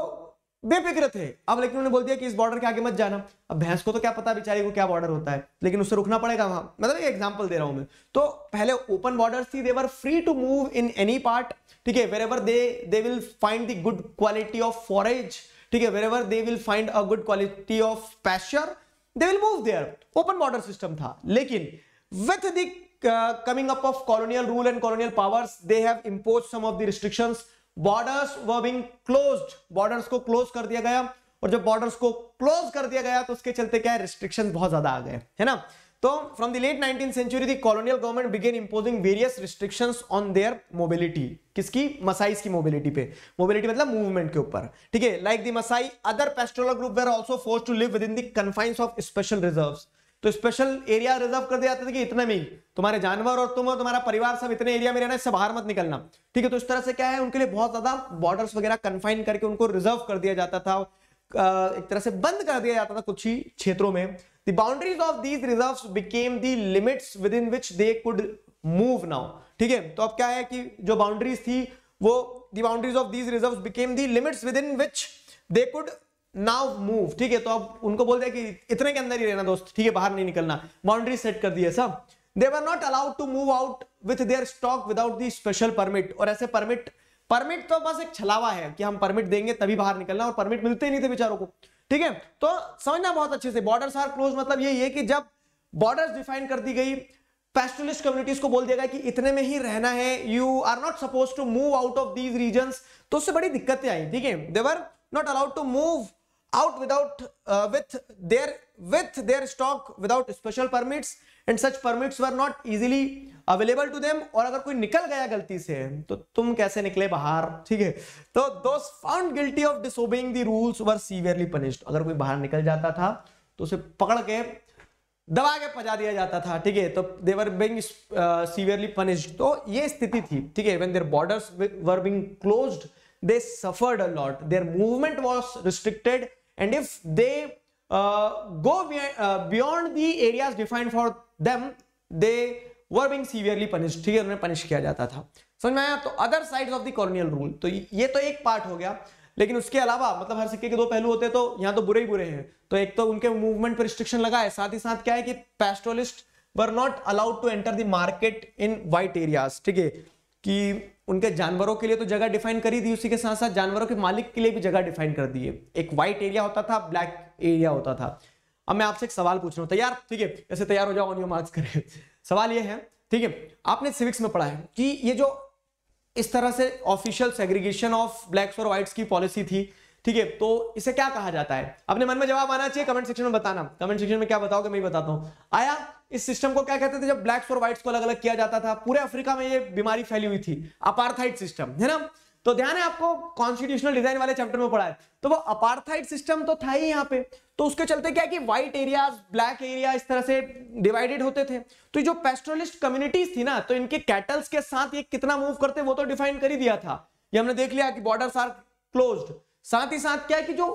बेफिक्र थे अब लेकिन उन्होंने बोल दिया कि इस बॉर्डर के आगे मत जाना अब भैंस को तो क्या पता बेचारी को क्या बॉर्डर होता है लेकिन उससे रुकना पड़ेगा वहां मतलब एग्जाम्पल दे रहा हूं मैं तो पहले ओपन बॉर्डर थी they're free to move in any part ठीक है wherever they they will find the good quality of forage ठीक है wherever they will find a good quality of pasture they will move there open border system था लेकिन with the coming up of colonial rule and colonial powers they have imposed some of the restrictions borders were being close closed borders को close कर दिया गया और जब borders को close कर दिया गया तो उसके चलते क्या है रिस्ट्रिक्शन बहुत ज्यादा आ गए है ना तो from the late nineteen century the colonial government began imposing various restriction on their mobility किसकी मसाइज की मोबिलिटी पे मोबिलिटी मतलब मूवमेंट के ऊपर ठीक है like the Maasai other pastoral group were also force to live within the of special reserves तो special area reserve कर दिया जाता था कि इतने में ही तुम्हारे जानवर और तुम और तुम्हारा परिवार सब इतने एरिया में रहना इससे बाहर मत निकलना ठीक है तो इस तरह से क्या है उनके लिए बहुत ज्यादा बॉर्डर्स वगैरह कन्फाइन करके उनको रिजर्व कर दिया जाता था एक तरह से बंद कर दिया जाता था कुछ ही क्षेत्रों में the boundaries of these reserve became the limits within which they could move now ठीक है तो अब क्या है कि जो बाउंड्रीज थी वो the boundaries of these reserve became the limits within which they could now move ठीक है तो अब उनको बोल दिया कि इतने के अंदर ही रहना दोस्त ठीक है बाहर नहीं निकलना बाउंड्री सेट कर दिया सब they are not allowed to move out with their stock without the special permit और ऐसे परमिट परमिट तो बस एक छलावा है कि हम परमिट देंगे तभी बाहर निकलना और परमिट मिलते ही नहीं थे बेचारों को ठीक है तो समझना बहुत अच्छे से बॉर्डर्स आर क्लोज मतलब यही है कि जब बॉर्डर्स डिफाइन कर दी गई पेस्टलिस्ट कम्युनिटीज को बोल दिया गया कि इतने में ही रहना है you are not suppose to move out of these region तो उससे बड़ी दिक्कतें आई ठीक है they're not allowed to move out without uh, with their with their stock without special permits and such permits were not easily available to them or agar koi nikal gaya galti se to tum kaise nikle bahar theek hai तो those found guilty of disobeying the rules were severely punished अगर कोई बाहर निकल जाता था तो उसे पकड़ के दबा के पजा दिया जाता था ठीक है तो they were being severely punished तो ये स्थिति थी ठीक है when their borders were being closed they suffered a lot. Their movement was restricted and if they uh, go be uh, beyond the areas defined for them, they were being severely punished. ठीक है उन्हें punish किया जाता था समझ में आया तो other sides of the colonial rule तो ये तो एक पार्ट हो गया लेकिन उसके अलावा मतलब हर सिक्के के दो पहलू होते हैं तो यहाँ तो बुरे ही बुरे हैं तो एक तो उनके मूवमेंट पर रिस्ट्रिक्शन लगा है साथ ही साथ क्या है कि pastoralist were not allowed to enter the market in white areas ठीक है कि उनके जानवरों के लिए तो जगह डिफाइन करी दी उसी के साथ साथ जानवरों के मालिक के लिए भी जगह डिफाइन कर दी है एक व्हाइट एरिया होता था ब्लैक एरिया होता था अब मैं आपसे एक सवाल पूछ रहा हूँ तैयार ठीक है ऐसे तैयार हो जाओ ऑन योर मार्क्स करें सवाल ये है ठीक है आपने सिविक्स में पढ़ा है कि ये जो इस तरह से ऑफिशियल सेग्रीगेशन ऑफ ब्लैक्स और व्हाइट्स की पॉलिसी थी ठीक है तो इसे क्या कहा जाता है अपने मन में जवाब आना चाहिए कमेंट सेक्शन में बताना कमेंट सेक्शन में क्या बताओगे मैं बताता हूँ आया इस सिस्टम को क्या कहते थे जब ब्लैक्स और व्हाइट्स को अलग अलग किया जाता था पूरे अफ्रीका में ये बीमारी फैली हुई थी अपार्थाइड सिस्टम है ना तो ध्यान है आपको कॉन्स्टिट्यूशनल डिजाइन वाले चैप्टर में पढ़ा है तो वो अपार्थाइड सिस्टम तो था ही यहाँ पे तो उसके चलते क्या कि व्हाइट एरिया ब्लैक एरिया इस तरह से डिवाइडेड होते थे तो जो पेस्ट्रोलिस्ट कम्युनिटीज थी ना तो इनके कैटल्स के साथ ये कितना मूव करते वो तो डिफाइन कर ही दिया था ये हमने देख लिया कि बॉर्डर आर क्लोज साथ ही साथ क्या है कि जो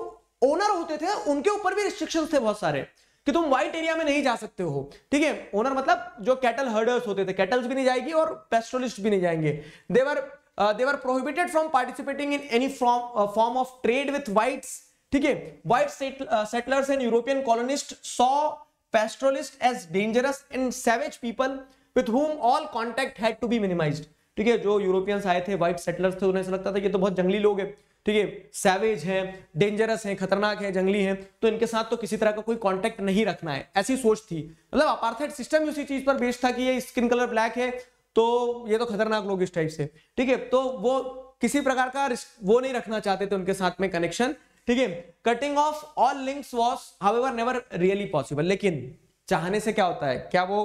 ओनर होते थे उनके ऊपर भी रिस्ट्रिक्शन थे बहुत सारे कि तुम व्हाइट एरिया में नहीं जा सकते हो ठीक है ओनर मतलब जो कैटल हर्डर्स होते थे कैटल्स भी नहीं जाएगी और पेस्ट्रोलिस्ट भी नहीं जाएंगे they're they're prohibited from participating in any form of trade with whites ठीक है white settlers and European colonist saw pastoralist as dangerous and savage people with whom all contact had to be minimise ठीक है जो Europeans आए थे white settlers थे उन्हें ऐसा लगता था कि तो बहुत जंगली लोग हैं ठीक है सैवेज है डेंजरस है खतरनाक है जंगली है तो इनके साथ तो किसी तरह का कोई कॉन्टेक्ट नहीं रखना है ऐसी सोच थी मतलब अपार्थेट सिस्टम उसी चीज पर बेस्ड था कि ये स्किन कलर ब्लैक है तो ये तो खतरनाक लोग इस टाइप से ठीक है तो वो किसी प्रकार का वो नहीं रखना चाहते थे उनके साथ में कनेक्शन ठीक है cutting off all links was how never really possible लेकिन चाहने से क्या होता है क्या वो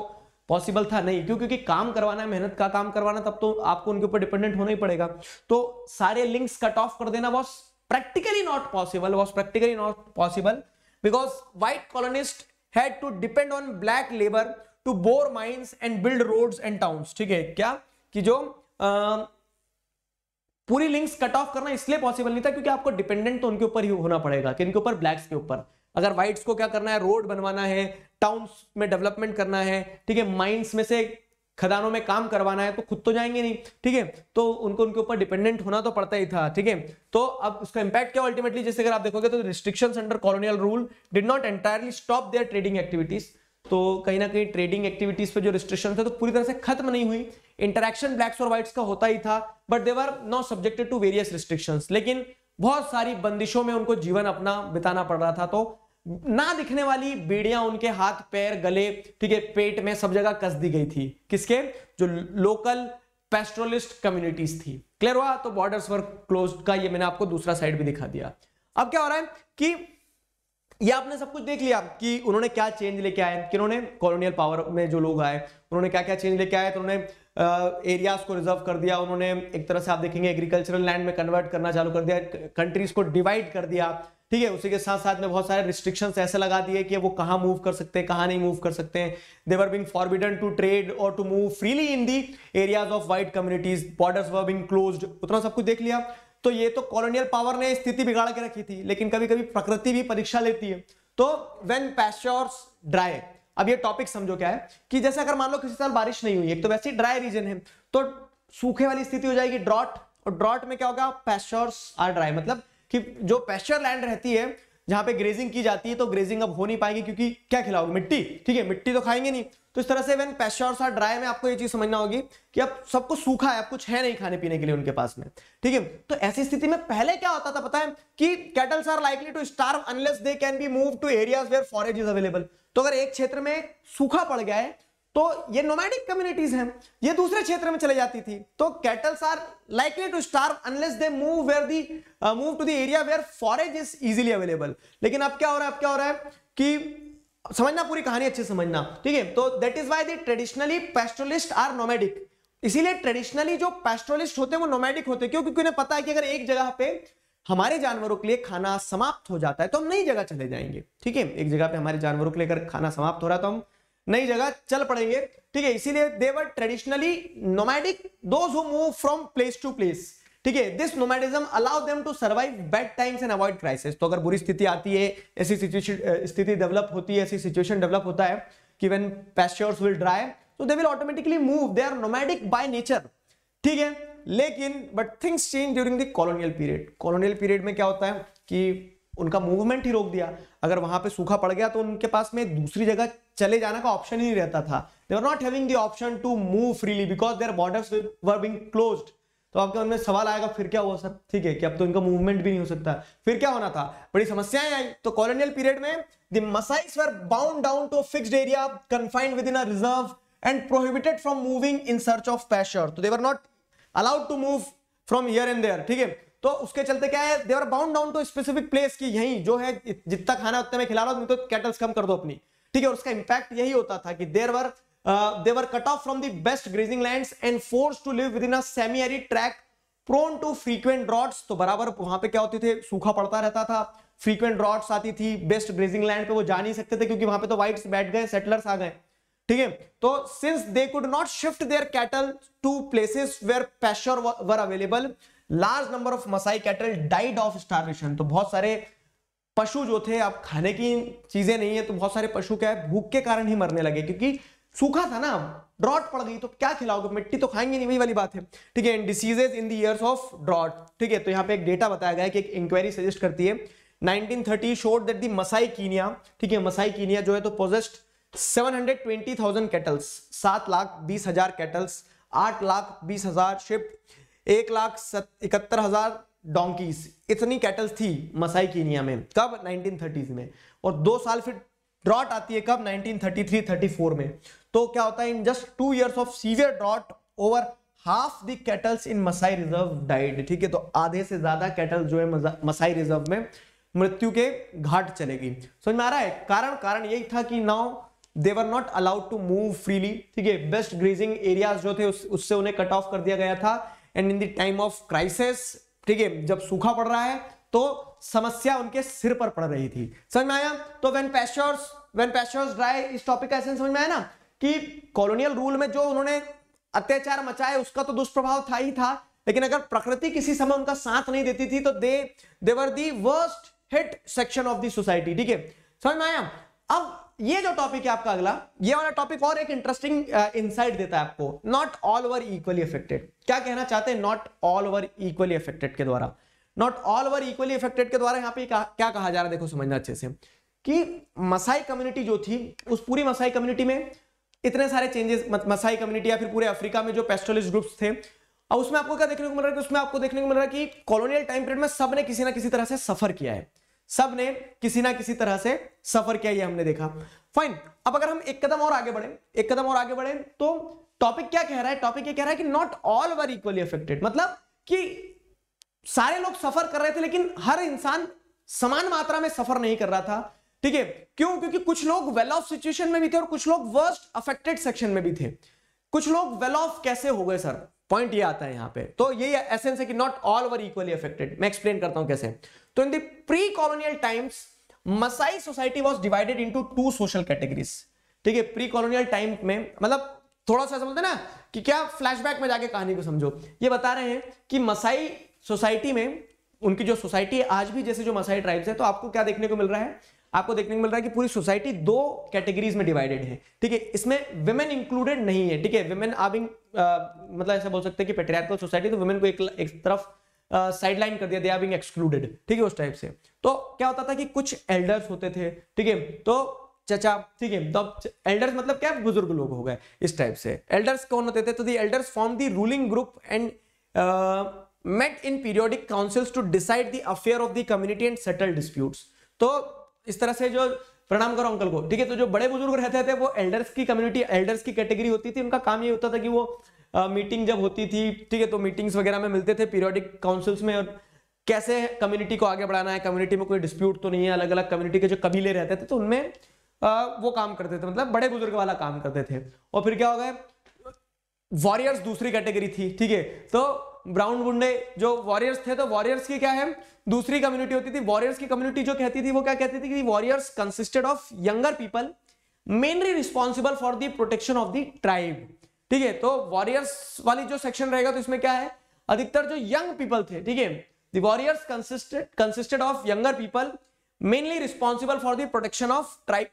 पॉसिबल था नहीं क्यों क्योंकि काम करवाना है मेहनत का काम करवाना तब तो आपको उनके ऊपर डिपेंडेंट होना ही पड़ेगा तो सारे लिंक्स कट ऑफ कर देना was practically not possible was practically not possible because white colonist had to depend on black labour to bore mines and build roads and towns ठीक है क्या कि जो आ, पूरी लिंक्स कट ऑफ करना इसलिए पॉसिबल नहीं था क्योंकि आपको डिपेंडेंट तो उनके ऊपर ही होना पड़ेगा कि इनके ऊपर ब्लैक्स के ऊपर अगर वाइट्स को क्या करना है रोड बनवाना है टाउन्स में डेवलपमेंट करना है ठीक है माइंस में से खदानों में काम करवाना है तो खुद तो जाएंगे नहीं ठीक है तो उनको उनके ऊपर डिपेंडेंट होना तो पड़ता ही था ठीक है तो अब उसका इंपैक्ट क्या अल्टीमेटली जैसे अगर आप देखोगे तो restrictions under colonial rule did not entirely stop their trading activities तो कहीं ना कहीं ट्रेडिंग एक्टिविटीज पर जो रिस्ट्रिक्शन थे तो पूरी तरह से खत्म नहीं हुई इंटरेक्शन ब्लैक्स और व्हाइट्स का होता ही था but they were not subjected to various restrictions लेकिन बहुत सारी बंदिशों में उनको जीवन अपना बिताना पड़ रहा था तो ना दिखने वाली बीड़ियां उनके हाथ पैर गले ठीक है पेट में सब जगह कस दी गई थी किसके जो लोकल पेस्ट्रोलिस्ट कम्युनिटीज थी क्लियर हुआ तो बॉर्डर्स वर क्लोज का ये मैंने आपको दूसरा साइड भी दिखा दिया अब क्या हो रहा है कि ये आपने सब कुछ देख लिया कि उन्होंने क्या चेंज लेके आए कि उन्होंने कॉलोनियल पावर में जो लोग आए उन्होंने क्या क्या चेंज लेके आए तो उन्होंने एरियाज को रिजर्व कर दिया उन्होंने एक तरह से आप देखेंगे एग्रीकल्चरल लैंड में कन्वर्ट करना चालू कर दिया कंट्रीज को डिवाइड कर दिया ठीक है उसी के साथ साथ में बहुत सारे रिस्ट्रिक्शंस ऐसे लगा दिए कि वो कहाँ मूव कर सकते हैं कहाँ नहीं मूव कर सकते हैं they were being forbidden to trade और to move freely in the areas of white communities borders were being close उतना सब कुछ देख लिया तो ये तो कॉलोनियल पावर ने स्थिति बिगाड़ के रखी थी लेकिन कभी कभी प्रकृति भी परीक्षा लेती है तो वेन पैश्योर्स ड्राई अब ये टॉपिक समझो क्या है कि जैसे अगर मान लो किसी साल बारिश नहीं हुई एक तो वैसे ड्राई रीजन है तो सूखे वाली स्थिति हो जाएगी ड्रॉट और ड्रॉट में क्या होगा पेस्चर्स आर ड्राई मतलब कि जो पेस्चर लैंड रहती है जहां पे ग्रेजिंग की जाती है तो ग्रेजिंग अब हो नहीं पाएगी क्योंकि क्या खिलाओगे मिट्टी ठीक है मिट्टी तो खाएंगे नहीं तो इस तरह से वेन पेस्चर्स आर ड्राई में आपको ये चीज समझना होगी कि अब सबको सूखा है अब कुछ है नहीं खाने पीने के लिए उनके पास में ठीक है तो ऐसी स्थिति में पहले क्या होता था पता है कि cattles are likely to starve unless they can be move to areas where forage is available तो अगर एक क्षेत्र में सूखा पड़ गया है तो ये नोमैडिक कम्युनिटीज हैं ये दूसरे क्षेत्र में चले जाती थी तो cattles are likely to starve unless they move where they move to the area where forage is easily available लेकिन अब क्या हो रहा है अब क्या हो रहा है कि समझना पूरी कहानी अच्छे समझना ठीक है तो that is why the traditionally pastoralist are nomadic इसीलिए ट्रेडिशनली जो पेस्ट्रोलिस्ट होते हैं वो नोमैडिक होते हैं क्यों क्योंकि उन्हें पता है कि अगर एक जगह पे हमारे जानवरों के लिए खाना समाप्त हो जाता है तो हम नई जगह चले जाएंगे ठीक है एक जगह पे हमारे जानवरों के लिए अगर खाना समाप्त हो रहा तो हम नई जगह चल पड़ेंगे ठीक है इसीलिए they were traditionally nomadic those who move from place to place ठीक है this nomadism allow them to survive bad times and avoid crisis तो अगर बुरी स्थिति आती है ऐसी स्थिति डेवलप होती है ऐसी सिचुएशन डेवलप होता है कि वेन पेस्टर्स विल ड्राई तो they will automatically move they are nomadic by nature ठीक है लेकिन but things change during the colonial period colonial period में क्या होता है कि उनका मूवमेंट ही रोक दिया अगर वहां पे सूखा पड़ गया तो उनके पास में दूसरी जगह चले जाने का ऑप्शन ही नहीं रहता था they are not having the option to move freely because their border were being closed तो आपके मन में सवाल आएगा फिर क्या हुआ सर ठीक है कि अब तो इनका मूवमेंट भी नहीं हो सकता फिर क्या होना था बड़ी समस्याएं आई तो कॉलोनियल पीरियड में the Maasais were bound down to fixed area confined within a reserve and prohibited from moving in search of pasture तो they were not allowed to move from here and there ठीक है तो उसके चलते क्या है they were bound down to specific place की यही जो है जितना खाना उतना में खिला रहा हूं तो कैटल्स कम कर दो अपनी ठीक है और उसका इंपैक्ट यही होता था कि there were they were cut off from the best grazing land and force to live within a semi tract prone to frequent droughts तो बराबर वहां पे क्या होते थे सूखा पड़ता रहता था फ्रीक्वेंट ड्रॉट्स आती थी बेस्ट ग्रेजिंग लैंड पे वो जा नहीं सकते थे क्योंकि वहां पे तो वाइट्स बैठ गए सेटलर्स आ गए ठीक है तो since they could not shift their cattle to places where pasture were available large number of Maasai cattle died of starvation तो बहुत सारे पशु जो थे अब खाने की चीजें नहीं है तो बहुत सारे पशु क्या है भूख के कारण ही मरने लगे क्योंकि सूखा था ना ड्रॉट पड़ गई तो क्या खिलाओगे मिट्टी तो खाएंगे नहीं वही वाली बात है ठीक है डिसीजेज इन दर्स ऑफ ड्रॉट ठीक है तो यहाँ पे एक डेटा बताया गया है कि एक इंक्वायरी सजेस्ट करती है 1930 showed that the Maasai Kenya ठीक है मसाई कीनिया जो है तो पोजेस्ट 720,000 कैटल्स सात लाख बीस हजार कैटल्स आठ लाख बीस हजार शिप एक लाख इकहत्तर हजार डोंकीस इतनी कैटल्स थी मसाई कीनिया में कब 1930s में और दो साल फिर ड्रॉट आती है कब 1933-34 में तो क्या होता है in just two years of severe drought over half the cattles in Maasai reserve died ठीक है तो आधे से ज्यादा कैटल जो है मसाई रिजर्व में मृत्यु के घाट चलेगी समझ में आ रहा है कारण कारण यही था कि now they were not allowed to move freely ठीक है बेस्ट ग्रेजिंग एरियाज जो थे उस, उससे उन्हें कट ऑफ कर दिया गया था and in the time of crisis ठीक है जब सूखा पड़ रहा है तो समस्या उनके सिर पर पड़ रही थी समझ में आया तो when pastures when pastures dry इस टॉपिक का समझ में आया ना कि कॉलोनियल रूल में जो उन्होंने अत्याचार मचाए उसका तो दुष्प्रभाव था ही था लेकिन अगर प्रकृति किसी समय उनका साथ नहीं देती थी तो they they were the worst hit section of the society ठीक है समझ में आया अब ये जो टॉपिक है आपका अगला ये वाला टॉपिक और एक इंटरेस्टिंग इंसाइट uh, देता है आपको not all over equally affected क्या कहना चाहते हैं not all over equally affected के द्वारा not all over equally affected के द्वारा यहाँ पे क्या कहा जा रहा है देखो समझना अच्छे से कि मसाई कम्युनिटी जो थी उस पूरी मसाई कम्युनिटी में इतने सारे चेंजेस मसाई कम्युनिटी या फिर पूरे अफ्रीका में जो पेस्टोलिस्ट ग्रुप्स थे और उसमें आपको क्या देखने को मिल रहा है उसमें आपको देखने को मिल रहा है कि कॉलोनियल टाइम पीरियड में सबने किसी ना किसी तरह से सफर किया है सब ने किसी ना किसी तरह से सफर किया ये हमने देखा फाइन अब अगर हम एक कदम और आगे बढ़े एक कदम और आगे बढ़े तो टॉपिक क्या कह रहा है टॉपिक ये कह रहा है कि not all were equally affected मतलब कि सारे लोग सफर कर रहे थे लेकिन हर इंसान समान मात्रा में सफर नहीं कर रहा था ठीक है क्यों क्योंकि कुछ लोग वेल ऑफ सिचुएशन में भी थे और कुछ लोग वर्स्ट अफेक्टेड सेक्शन में भी थे कुछ लोग वेल ऑफ कैसे हो गए सर पॉइंट ये आता है यहां पे तो ये एसेंस है कि not all were equally affected मैं एक्सप्लेन करता हूं कैसे तो in the colonial times Maasai society was divided into two social categories ठीक है प्री कॉलोनियल टाइम में मतलब थोड़ा सा समझते ना कि क्या फ्लैशबैक में जाके कहानी को समझो ये बता रहे हैं कि मसाई सोसाइटी में उनकी जो सोसाइटी है आज भी जैसे जो मसाई ट्राइब्स है तो आपको क्या देखने को मिल रहा है आपको देखने को मिल रहा है कि पूरी सोसाइटी दो कैटेगरीज में डिवाइडेड है ठीक है इसमें वुमेन इंक्लूडेड नहीं है ठीक है वुमेन आबिंग मतलब ऐसा बोल सकते हैं कि पेट्रियार्कल सोसाइटी तो वुमेन को एक, एक तरफ साइडलाइन uh, कर दिया दे आर बिंग एक्सक्लूडेड ठीक है उस टाइप से तो क्या होता था कि कुछ एल्डर्स होते थे ठीक है तो चचा ठीक है तो एल्डर्स मतलब क्या बुजुर्ग लोग हो गए इस टाइप से एल्डर्स कौन होते थे तो the elders form the ruling group and met in periodic councils to decide the affair of the community and settle disputes तो इस तरह से जो प्रणाम करो अंकल को ठीक है तो जो बड़े बुजुर्ग रहते थे वो एल्डर्स की कम्युनिटी एल्डर्स की कैटेगरी होती थी उनका काम ये होता था कि वो मीटिंग जब होती थी ठीक है तो मीटिंग्स वगैरह में मिलते थे पीरियोडिक काउंसिल्स में और कैसे कम्युनिटी को आगे बढ़ाना है कम्युनिटी में कोई डिस्प्यूट तो नहीं है अलग अलग कम्युनिटी के जो कबीले रहते थे तो उनमें आ, वो काम करते थे मतलब बड़े बुजुर्ग वाला काम करते थे और फिर क्या हो गया वॉरियर्स दूसरी कैटेगरी थी ठीक है तो ब्राउन बुंडे जो वॉरियर्स थे तो वॉरियर्स की क्या है दूसरी कम्युनिटी होती थी वॉरियर्स की कम्युनिटी जो कहती थी वो क्या कहती थी कि warriors consisted of younger people mainly responsible for the protection of the tribe ठीक है तो वॉरियर्स वाली जो सेक्शन रहेगा तो इसमें क्या है अधिकतर जो यंग पीपल थे ठीक है The warriors consisted consisted of younger people mainly responsible for the protection of tribe.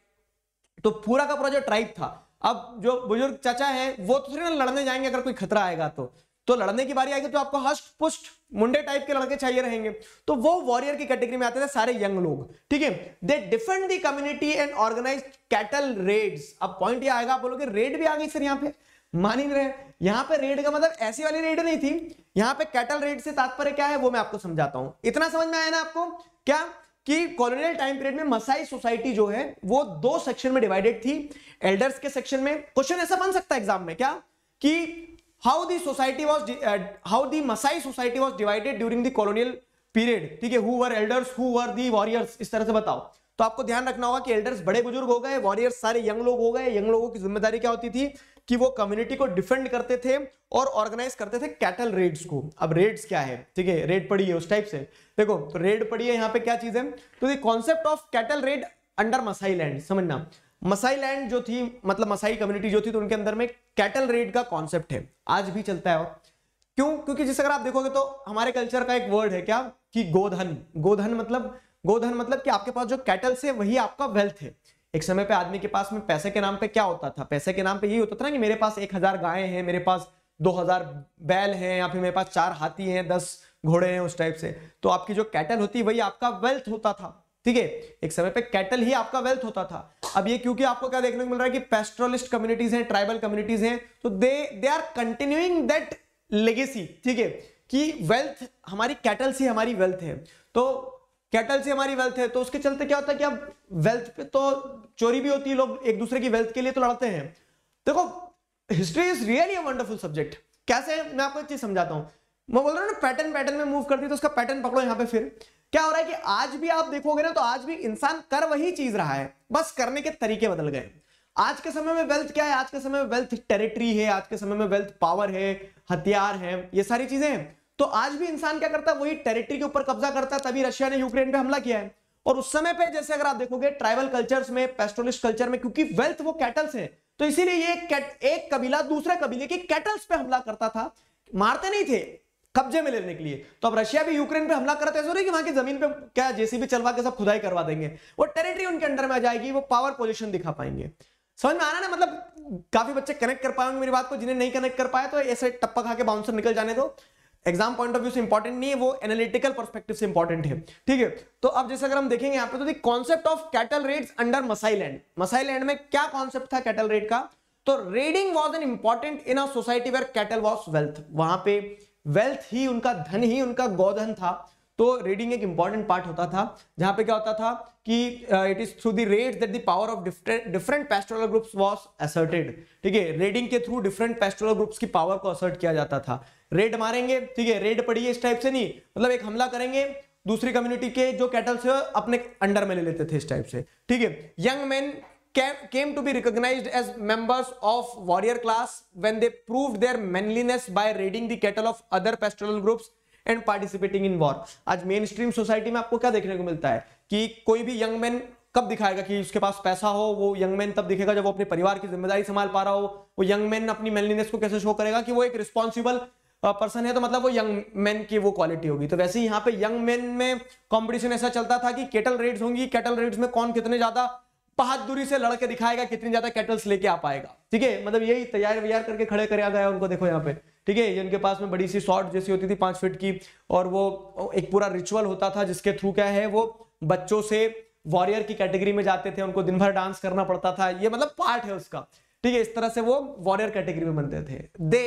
तो पूरा का पूरा जो ट्राइब था अब जो बुजुर्ग चाचा है वो तो ना लड़ने जाएंगे अगर कोई खतरा आएगा तो तो लड़ने की बारी आएगी तो आपको हस्ट पुष्ट मुंडे टाइप के लड़के चाहिए रहेंगे तो वो वॉरियर की कैटेगरी में आते थे सारे यंग लोग ठीक है they defend the community and organize cattle raids अब पॉइंट ये आएगा आप बोलोगे रेड भी आ गई सर यहाँ पे मान ही रहे यहां पे रेड का मतलब ऐसी वाली रेड नहीं थी यहां पे कैटल रेड से तात्पर्य क्या है वो मैं आपको समझाता हूं इतना समझ में आया ना आपको क्या कि कॉलोनियल टाइम पीरियड में मसाई सोसाइटी जो है वो दो सेक्शन में डिवाइडेड थी एल्डर्स के सेक्शन में क्वेश्चन ऐसा बन सकता है एग्जाम में क्या कि how the society was how the Maasai society was divided during the colonial period ठीक है who were elders who were the warriors इस तरह से बताओ तो आपको ध्यान रखना होगा कि एल्डर्स बड़े बुजुर्ग हो गए वॉरियर्स सारे यंग लोग हो गए यंग लोगों की जिम्मेदारी क्या होती थी कि वो कम्युनिटी को डिफेंड करते थे और ऑर्गेनाइज करते थे कैटल रेड्स को अब रेड्स क्या है ठीक है रेड पड़ी है उस टाइप से देखो तो रेड पड़ी है यहाँ पे क्या चीज है तो concept of cattle raid under Maasai land समझना मसाई लैंड जो थी मतलब मसाई कम्युनिटी जो थी तो उनके अंदर में कैटल रेड का कॉन्सेप्ट है आज भी चलता है और क्यों क्योंकि जिस अगर आप देखोगे तो हमारे कल्चर का एक वर्ड है क्या कि गोधन गोधन मतलब गोधन मतलब कि आपके पास जो कैटल्स है वही आपका वेल्थ है एक समय पे आदमी के पास में पैसे के नाम पे क्या होता था पैसे के नाम पे यही होता था ना कि मेरे पास एक हजार गायें हैं मेरे पास दो हजार बैल हैं या फिर मेरे पास चार हाथी हैं दस घोड़े हैं उस टाइप से तो आपकी जो कैटल होती वही आपका वेल्थ होता था ठीक है एक समय पे कैटल ही आपका वेल्थ होता था अब ये क्योंकि आपको क्या देखने को मिल रहा है कि पेस्ट्रोलिस्ट कम्युनिटीज हैं ट्राइबल कम्युनिटीज हैं तो they they are continuing that legacy ठीक है कि वेल्थ हमारी कैटल से हमारी वेल्थ है तो कैटल से हमारी वेल्थ है तो उसके चलते क्या होता है कि अब वेल्थ पे तो चोरी भी होती है लोग एक दूसरे की वेल्थ के लिए तो लड़ते हैं देखो history is really wonderful subject कैसे मैं आपको एक चीज समझाता हूँ मैं बोल रहा हूँ ना पैटर्न पैटर्न में मूव करती है तो उसका पैटर्न पकड़ो यहाँ पे फिर क्या हो रहा है कि आज भी आप देखोगे ना तो आज भी इंसान कर वही चीज रहा है बस करने के तरीके बदल गए आज के समय में वेल्थ क्या है आज के समय में वेल्थ टेरिटरी है आज के समय में वेल्थ पावर है हथियार है ये सारी चीजें हैं तो आज भी इंसान क्या करता है वही टेरिटरी के ऊपर कब्जा करता है तभी रशिया ने यूक्रेन पे हमला किया है और उस समय पे जैसे अगर आप देखोगे ट्राइबल कल्चर्स में पेस्टोलिस्ट कल्चर में क्योंकि वेल्थ वो कैटल्स है तो इसीलिए ये एक कबीला दूसरे कबीले की कैटल्स पे हमला करता था मारते नहीं थे कब्जे में लेने के लिए तो अब रशिया भी यूक्रेन पे हमला करते हैं कि वहां की जमीन पे क्या जेसीबी चलवा के सब खुदाई करवा देंगे वो टेरिटरी उनके अंडर में आ जाएगी वो पावर पोजिशन दिखा पाएंगे समझ में आना ना मतलब काफी बच्चे कनेक्ट कर पाएंगे मेरी बात को जिन्हें नहीं कनेक्ट कर पाया तो ऐसे टप्पा खा के बाउंसर निकल जाने दो एग्जाम पॉइंट ऑफ व्यू से इंपॉर्टेंट नहीं है वो एनालिटिकल परस्पेक्टिव से इंपॉर्टेंट है ठीक है तो अब जैसे अगर हम देखेंगे यहाँ पे तो concept of cattle raids under Maasai land Maasai land में क्या कॉन्सेप्ट था कैटल रेट का तो raiding was an important in a society where cattle was wealth वहां पे वेल्थ ही उनका धन ही उनका गोधन था तो रेडिंग एक इंपॉर्टेंट पार्ट होता था जहां पे क्या होता था कि it is through the raid that the power of different pastoral groups was asserted ठीक है रेडिंग के थ्रू डिफरेंट पेस्टोरल ग्रुप्स की पावर को असर्ट किया जाता था रेड मारेंगे ठीक है रेड पड़ी है इस टाइप से नहीं मतलब एक हमला करेंगे दूसरी कम्युनिटी के जो कैटल्स अपने अंडर में ले लेते थे इस टाइप से ठीक है young man came to be recognise as members of warrior class when they prove their manliness by raiding cattle of other pastoral pastoral and participating in war आज मेन स्ट्रीम सोसाइटी में आपको क्या देखने को मिलता है कि कोई भी यंग मैन कब दिखाएगा कि उसके पास पैसा हो वो यंग मैन तब दिखेगा जब वो अपने परिवार की जिम्मेदारी संभाल पा रहा हो वो यंग मैन अपनी मैनलीनेस को कैसे शो करेगा कि वो एक रिस्पॉन्सिबल पर्सन है तो मतलब वो यंग मैन की वो क्वालिटी होगी तो वैसे ही यहाँ पे यंग मैन में कंपटीशन ऐसा चलता था कि केटल रेड्स होंगी केटल रेड्स में कौन कितने ज्यादा बहादुरी से लड़के दिखाएगा कितनी ज्यादा कैटल्स लेके आ पाएगा ठीक है मतलब यही तैयार व्यार करके खड़े कराया गया उनको देखो यहाँ पे ठीक है इनके पास में बड़ी सी शॉर्ट जैसी होती थी पांच फीट की और वो एक पूरा रिचुअल होता था जिसके थ्रू क्या है वो बच्चों से वॉरियर की कैटेगरी में जाते थे उनको दिन भर डांस करना पड़ता था ये मतलब पार्ट है उसका ठीक है इस तरह से वो वॉरियर कैटेगरी में बनते थे दे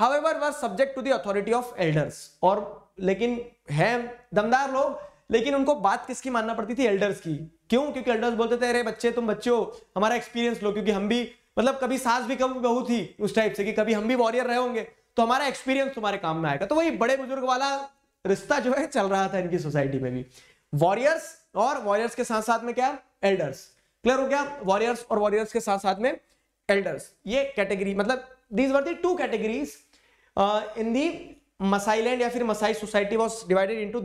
However, were subject to the authority of elders. और लेकिन है दमदार लोग लेकिन उनको बात किसकी मानना पड़ती थी एल्डर्स की क्यों क्योंकि एल्डर्स बोलते थे अरे बच्चे तुम बच्चे हो हमारा एक्सपीरियंस लो क्योंकि हम भी मतलब कभी सास भी कभी बहू थी उस टाइप से कि कभी हम भी वॉरियर रहे होंगे तो हमारा एक्सपीरियंस तुम्हारे काम में आएगा तो वही बड़े बुजुर्ग वाला रिश्ता जो है चल रहा था इनकी सोसाइटी में भी वॉरियर्स और वॉरियर्स के साथ साथ में क्या एल्डर्स क्लियर हो गया वॉरियर्स और वॉरियर्स के साथ साथ में एल्डर्स ये कैटेगरी मतलब these were the two categories in the Maasai land या फिर Maasai society was divided into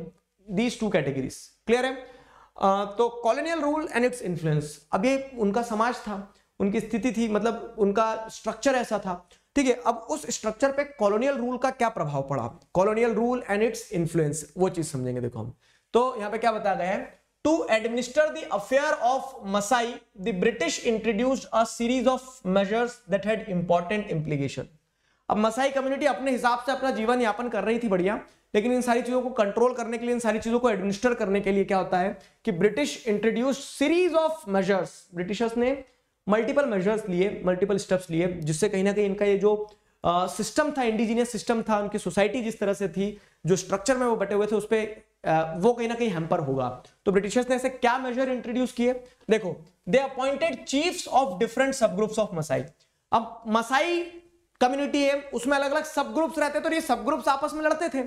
these two categories clear है uh, तो colonial rule and its influence अब ये उनका समाज था उनकी स्थिति थी मतलब उनका स्ट्रक्चर ऐसा था ठीक है अब उस स्ट्रक्चर पे कॉलोनियल रूल का क्या प्रभाव पड़ा colonial rule and its influence वो चीज समझेंगे देखो हम तो यहाँ पे क्या बताया गया है to administer the affair of Maasai the British introduced a series of measures that had important implication अब मसाई कम्युनिटी अपने हिसाब से अपना जीवन यापन कर रही थी बढ़िया लेकिन इन सारी चीजों को कंट्रोल करने के लिए इन सारी चीजों को एडमिनिस्टर करने के लिए क्या होता है कि British introduce series of measures Britishers ने मल्टीपल मेजर्स लिए मल्टीपल स्टेप्स लिए जिससे कहीं ना कहीं इनका ये जो सिस्टम था इंडिजीनियस सिस्टम था उनकी सोसाइटी जिस तरह से थी जो स्ट्रक्चर में वो बटे हुए थे उस पर वो कहीं ना कहीं हेम्पर होगा तो ब्रिटिशर्स ने ऐसे क्या मेजर इंट्रोड्यूस किए देखो they appointed chief of different subgroups of Maasai अब मसाई कम्युनिटी है उसमें अलग अलग सब ग्रुप्स रहते थे तो ये सब ग्रुप्स आपस में लड़ते थे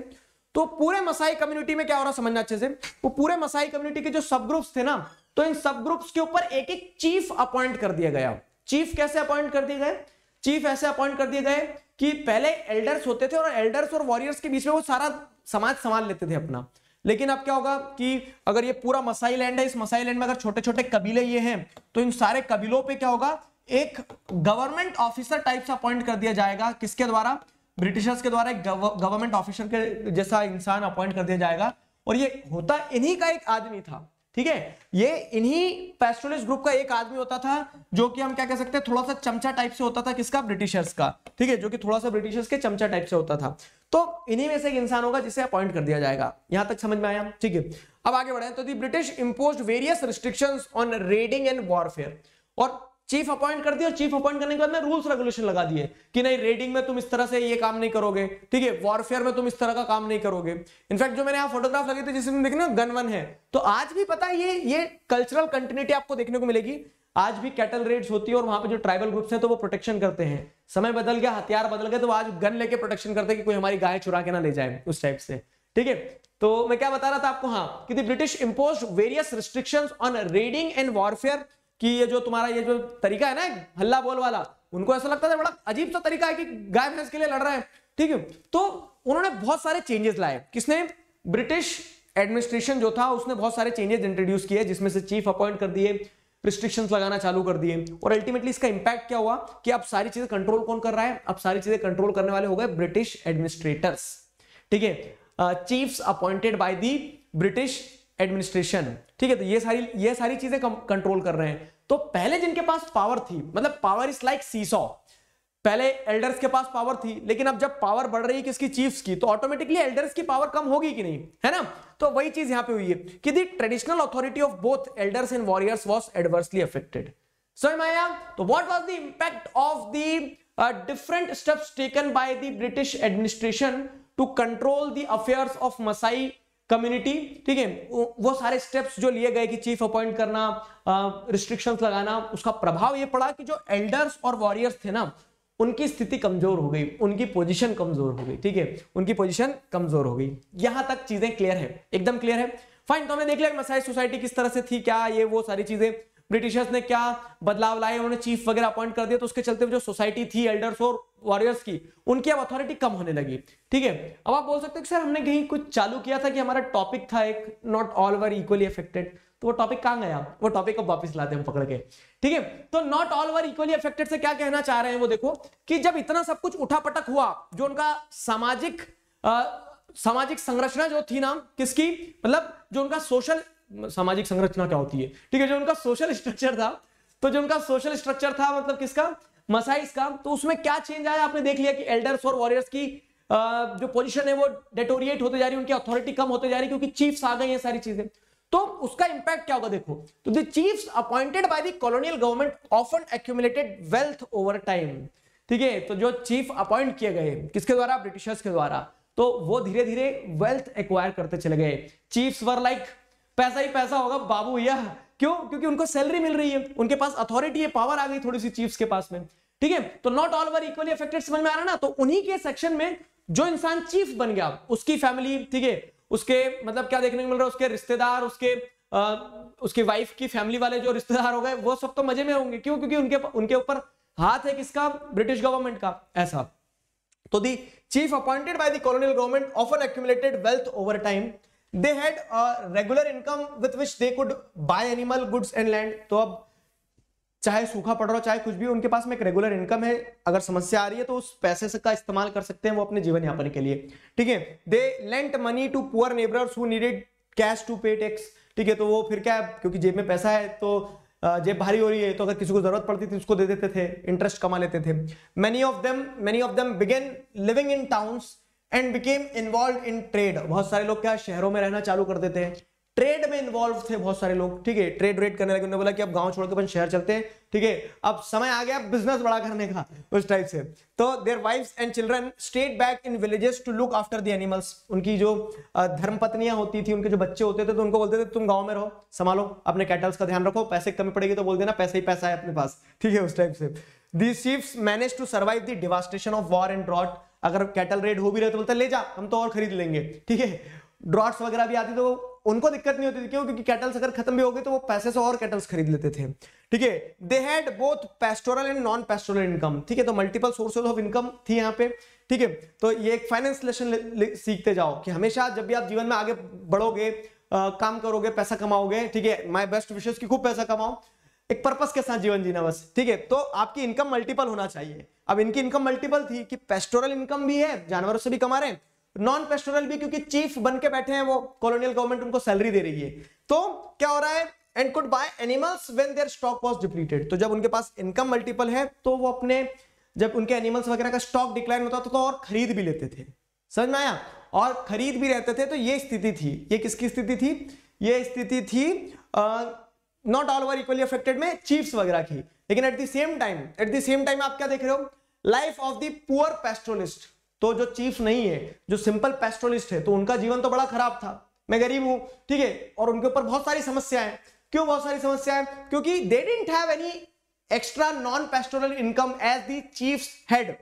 तो पूरे मसाई कम्युनिटी में क्या हो रहा समझना अच्छे से वो पूरे मसाई कम्युनिटी के जो सब ग्रुप्स थे ना तो इन सब ग्रुप्स के ऊपर एक एक चीफ अपॉइंट कर दिया गया चीफ कैसे अपॉइंट कर दिए गए चीफ ऐसे अपॉइंट कर दिए गए कि पहले एल्डर्स होते थे और एल्डर्स और वॉरियर्स के बीच में वो सारा समाज संभाल लेते थे अपना लेकिन अब क्या होगा कि अगर ये पूरा मसाई लैंड है इस मसाई लैंड में अगर छोटे छोटे कबीले ये हैं तो इन सारे कबीलों पे क्या होगा एक गवर्नमेंट ऑफिसर टाइप से अपॉइंट कर दिया जाएगा किसके द्वारा ब्रिटिशर्स के द्वारा एक गवर्नमेंट ऑफिसर के जैसा इंसान अपॉइंट कर दिया जाएगा और ये होता इन्हीं का एक आदमी था ठीक है ये इन्हीं पेस्टोलिस्ट ग्रुप का एक आदमी होता था जो कि हम क्या कह सकते हैं थोड़ा सा चमचा टाइप से होता था किसका ब्रिटिशर्स का ठीक है जो कि थोड़ा सा ब्रिटिशर्स के चमचा टाइप से होता था तो इन्हीं में से एक इंसान होगा जिसे अपॉइंट कर दिया जाएगा यहां तक समझ में आया ठीक है अब आगे बढ़े तो the British impose various restriction on raiding and warfare और चीफ अपॉइंट कर दिया और चीफ अपॉइंट करने के बाद में रूल्स रेगुलेशन लगा दिए कि नहीं रेडिंग में तुम इस तरह से ये काम नहीं करोगे ठीक है वॉरफेयर में तुम इस तरह का काम नहीं करोगे इनफैक्ट जो मैंने यहाँ फोटोग्राफ लगे थे जिसमें देखना वन है तो आज भी पता है ये ये कल्चरल कंटिन्यूटी आपको देखने को मिलेगी आज भी कैटल रेड्स होती है और वहां पर जो ट्राइबल ग्रुप्स हैं तो वो प्रोटेक्शन करते हैं समय बदल गया हथियार बदल गया तो आज गन लेके प्रोटेक्शन करते हैं कि कोई हमारी गाय चुरा के ना ले जाए उस टाइप से ठीक है तो मैं क्या बता रहा था आपको हाँ कि British impose various restrictions on raiding and warfare कि ये जो तुम्हारा ये जो तरीका है ना हल्ला बोल वाला उनको ऐसा लगता था बड़ा अजीब सा तरीका है कि गाय भैंस के लिए लड़ रहे हैं ठीक है तो उन्होंने बहुत सारे चेंजेस लाए किसने ब्रिटिश एडमिनिस्ट्रेशन जो था उसने बहुत सारे चेंजेस इंट्रोड्यूस किए जिसमें से चीफ अपॉइंट कर दिए रिस्ट्रिक्शंस लगाना चालू कर दिए और अल्टीमेटली इसका इंपैक्ट क्या हुआ कि अब सारी चीजें कंट्रोल कौन कर रहा है अब सारी चीजें कंट्रोल करने वाले हो गए ब्रिटिश एडमिनिस्ट्रेटर्स ठीक है chiefs appointed by the British administration ठीक है तो ये सारी ये सारी चीजें कंट्रोल कर रहे हैं तो पहले जिनके पास पावर थी मतलब पावर इज लाइक सीसॉ पहले एल्डर्स के पास पावर थी लेकिन अब जब पावर बढ़ रही है किसकी चीफ्स की तो ऑटोमेटिकली एल्डर्स की पावर कम होगी कि नहीं है ना तो वही चीज यहां पे हुई है कि the traditional authority of both elders and warriors was adversely affected समझ में तो what was the impact of the different steps taken by the British administration to control the affairs of Maasai community ठीक है वो सारे steps जो लिए गए कि चीफ अपॉइंट करना रिस्ट्रिक्शंस लगाना उसका प्रभाव ये पड़ा कि जो एल्डर्स और वॉरियर्स थे ना उनकी स्थिति कमजोर हो गई उनकी पोजीशन कमजोर हो गई ठीक है उनकी पोजीशन कमजोर हो गई यहां तक चीजें क्लियर है एकदम क्लियर है फाइन तो हमने देख लिया मसाइज सोसाइटी किस तरह से थी क्या ये वो सारी चीजें ब्रिटिशर्स ने क्या बदलाव लाए उन्होंने चीफ वगैरह अपॉइंट कर दिया तो उसके चलते जो सोसाइटी थी एल्डर्स और वॉरियर्स की उनकी अब अथॉरिटी कम होने लगी ठीक है अब आप बोल सकते हो सर हमने कहीं कुछ चालू किया था कि हमारा टॉपिक था एक not all were equally affected तो वो टॉपिक कहाँ गया वो टॉपिक अब वापस लाते हैं पकड़ के ठीक है तो not all were equally affected से क्या कहना चाह रहे हैं वो देखो कि जब इतना सब कुछ उठा पटक हुआ जो उनका सामाजिक सामाजिक संरचना जो थी ना किसकी मतलब जो उनका सोशल सामाजिक संरचना क्या होती है ठीक है जो उनका सोशल स्ट्रक्चर था तो जो उनका सोशल स्ट्रक्चर था मतलब किसका मसाइस का तो उसमें क्या चेंज आया आपने देख लिया कि एल्डर्स और वॉरियर्स की जो पोजीशन है वो डेटोरिएट होते जा रही है उनकी अथॉरिटी कम होते जा रही है क्योंकि चीफ्स आ गए हैं सारी चीजें तो उसका इंपैक्ट क्या होगा देखो तो the chiefs appointed by the colonial government often accumulated wealth over time ठीक है तो जो चीफ अपॉइंट किए गए किसके द्वारा ब्रिटिशर्स के द्वारा तो वो धीरे धीरे वेल्थ एक्वायर करते चले गए चीफ्स वर लाइक like पैसा ही पैसा होगा बाबू भैया क्यों क्योंकि उनको सैलरी मिल रही है उनके पास अथॉरिटी है पावर आ गई थोड़ी सी चीफ्स के पास में ठीक है तो not all over equally affected समझ में आ रहा ना तो उन्हीं के सेक्शन में जो इंसान चीफ बन गया उसकी फैमिली ठीक है उसके मतलब क्या देखने को मिल रहा है उसके रिश्तेदार उसके आ, उसकी वाइफ की फैमिली वाले जो रिश्तेदार हो गए वो सब तो मजे में होंगे क्यों क्योंकि उनके उनके ऊपर हाथ है किसका ब्रिटिश गवर्नमेंट का ऐसा तो the chief appointed by the colonial government often accumulated wealth over time they had regular income with which they could buy animal goods and land तो अब चाहे सूखा पड़ रहा हो चाहे कुछ भी उनके पास में एक रेगुलर इनकम है अगर समस्या आ रही है तो उस पैसे का इस्तेमाल कर सकते हैं वो अपने जीवन यापन के लिए ठीक है they lent money to poor neighbours who needed cash to pay tax ठीक है तो वो फिर क्या है क्योंकि जेब में पैसा है तो जेब भारी हो रही है तो अगर किसी को जरूरत पड़ती थी उसको दे देते थे इंटरेस्ट कमा लेते थे many of them many of them began living in towns and became involve in trade बहुत सारे लोग क्या शहरों में रहना चालू कर देते हैं ट्रेड में इन्वॉल्व थे बहुत सारे लोग ठीक है ट्रेड रेड करने लगे उन्होंने बोला कि अब गांव छोड़कर अपन शहर चलते हैं ठीक है अब समय आ गया बिजनेस बड़ा करने का उस टाइप से तो their wife and children stayed back in villages to look after the animals उनकी जो धर्म पत्नियां होती थी उनके जो बच्चे होते थे तो उनको बोलते थे तुम गाँव में रहो संभालो अपने कैटल्स का ध्यान रखो पैसे कमी पड़ेगी तो बोल देना पैसा ही पैसा है अपने पास ठीक है उस टाइप से the chiefs manage to survive the devastation of war and drought अगर कैटल रेट हो भी रहे तो बोलता ले जा हम तो और खरीद लेंगे ठीक है ड्रॉट्स वगैरह भी आती तो उनको दिक्कत नहीं होती थी क्यों क्योंकि कैटल्स अगर खत्म भी हो गए तो वो पैसे से और कैटल्स खरीद लेते थे ठीक है they had both pastoral and non pastoral income ठीक है तो मल्टीपल सोर्सेज ऑफ इनकम थी यहाँ पे ठीक है तो ये एक फाइनेंस लेसन सीखते जाओ कि हमेशा जब भी आप जीवन में आगे बढ़ोगे काम करोगे पैसा कमाओगे ठीक है माई बेस्ट विशेष की खूब पैसा कमाओ एक पर्पज के साथ जीवन जीना बस ठीक है तो आपकी इनकम मल्टीपल होना चाहिए अब इनकी इनकम मल्टीपल थी कि पेस्टोरल इनकम भी है जानवरों से भी कमा रहे हैं नॉन पेस्टोरल भी क्योंकि चीफ बन के बैठे हैं वो कॉलोनियल गवर्नमेंट उनको सैलरी दे रही है तो क्या हो रहा है and could buy animals when their stock was depleted तो जब उनके पास इनकम मल्टीपल है तो वो अपने जब उनके एनिमल्स वगैरह का स्टॉक डिक्लाइन होता था तो और खरीद भी लेते थे समझ में आया और खरीद भी रहते थे तो ये स्थिति थी ये किसकी स्थिति थी ये स्थिति थी आ, not all over equally affected में चीफ्स वगैरह की लेकिन at the same time at the same time आप क्या देख रहे हो life of the poor pastoralist तो जो चीफ नहीं है जो सिंपल पेस्ट्रोलिस्ट है तो उनका जीवन तो बड़ा खराब था मैं गरीब हूं ठीक है और उनके ऊपर बहुत सारी समस्याएं क्यों बहुत सारी समस्याएं क्योंकि they didn't have any extra non pastoral income as the chiefs had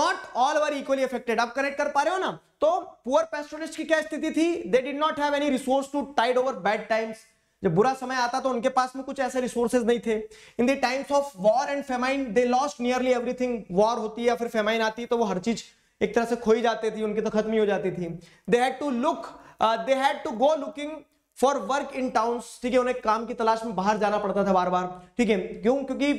not all over equally affected आप कनेक्ट कर पा रहे हो ना तो पुअर पेस्टोरलिस्ट की क्या स्थिति थी they did not have any resource to tide over bad times जब बुरा समय आता तो उनके पास में कुछ ऐसे रिसोर्सेज नहीं थे in the times of war and famine they lost nearly everything war होती है या फिर फेमाइन आती है तो वो हर चीज एक तरह से खोई जाती थी उनकी तो खत्म ही हो जाती थी they had to look they had to go looking for work in town ठीक है उन्हें काम की तलाश में बाहर जाना पड़ता था बार बार ठीक है क्यों क्योंकि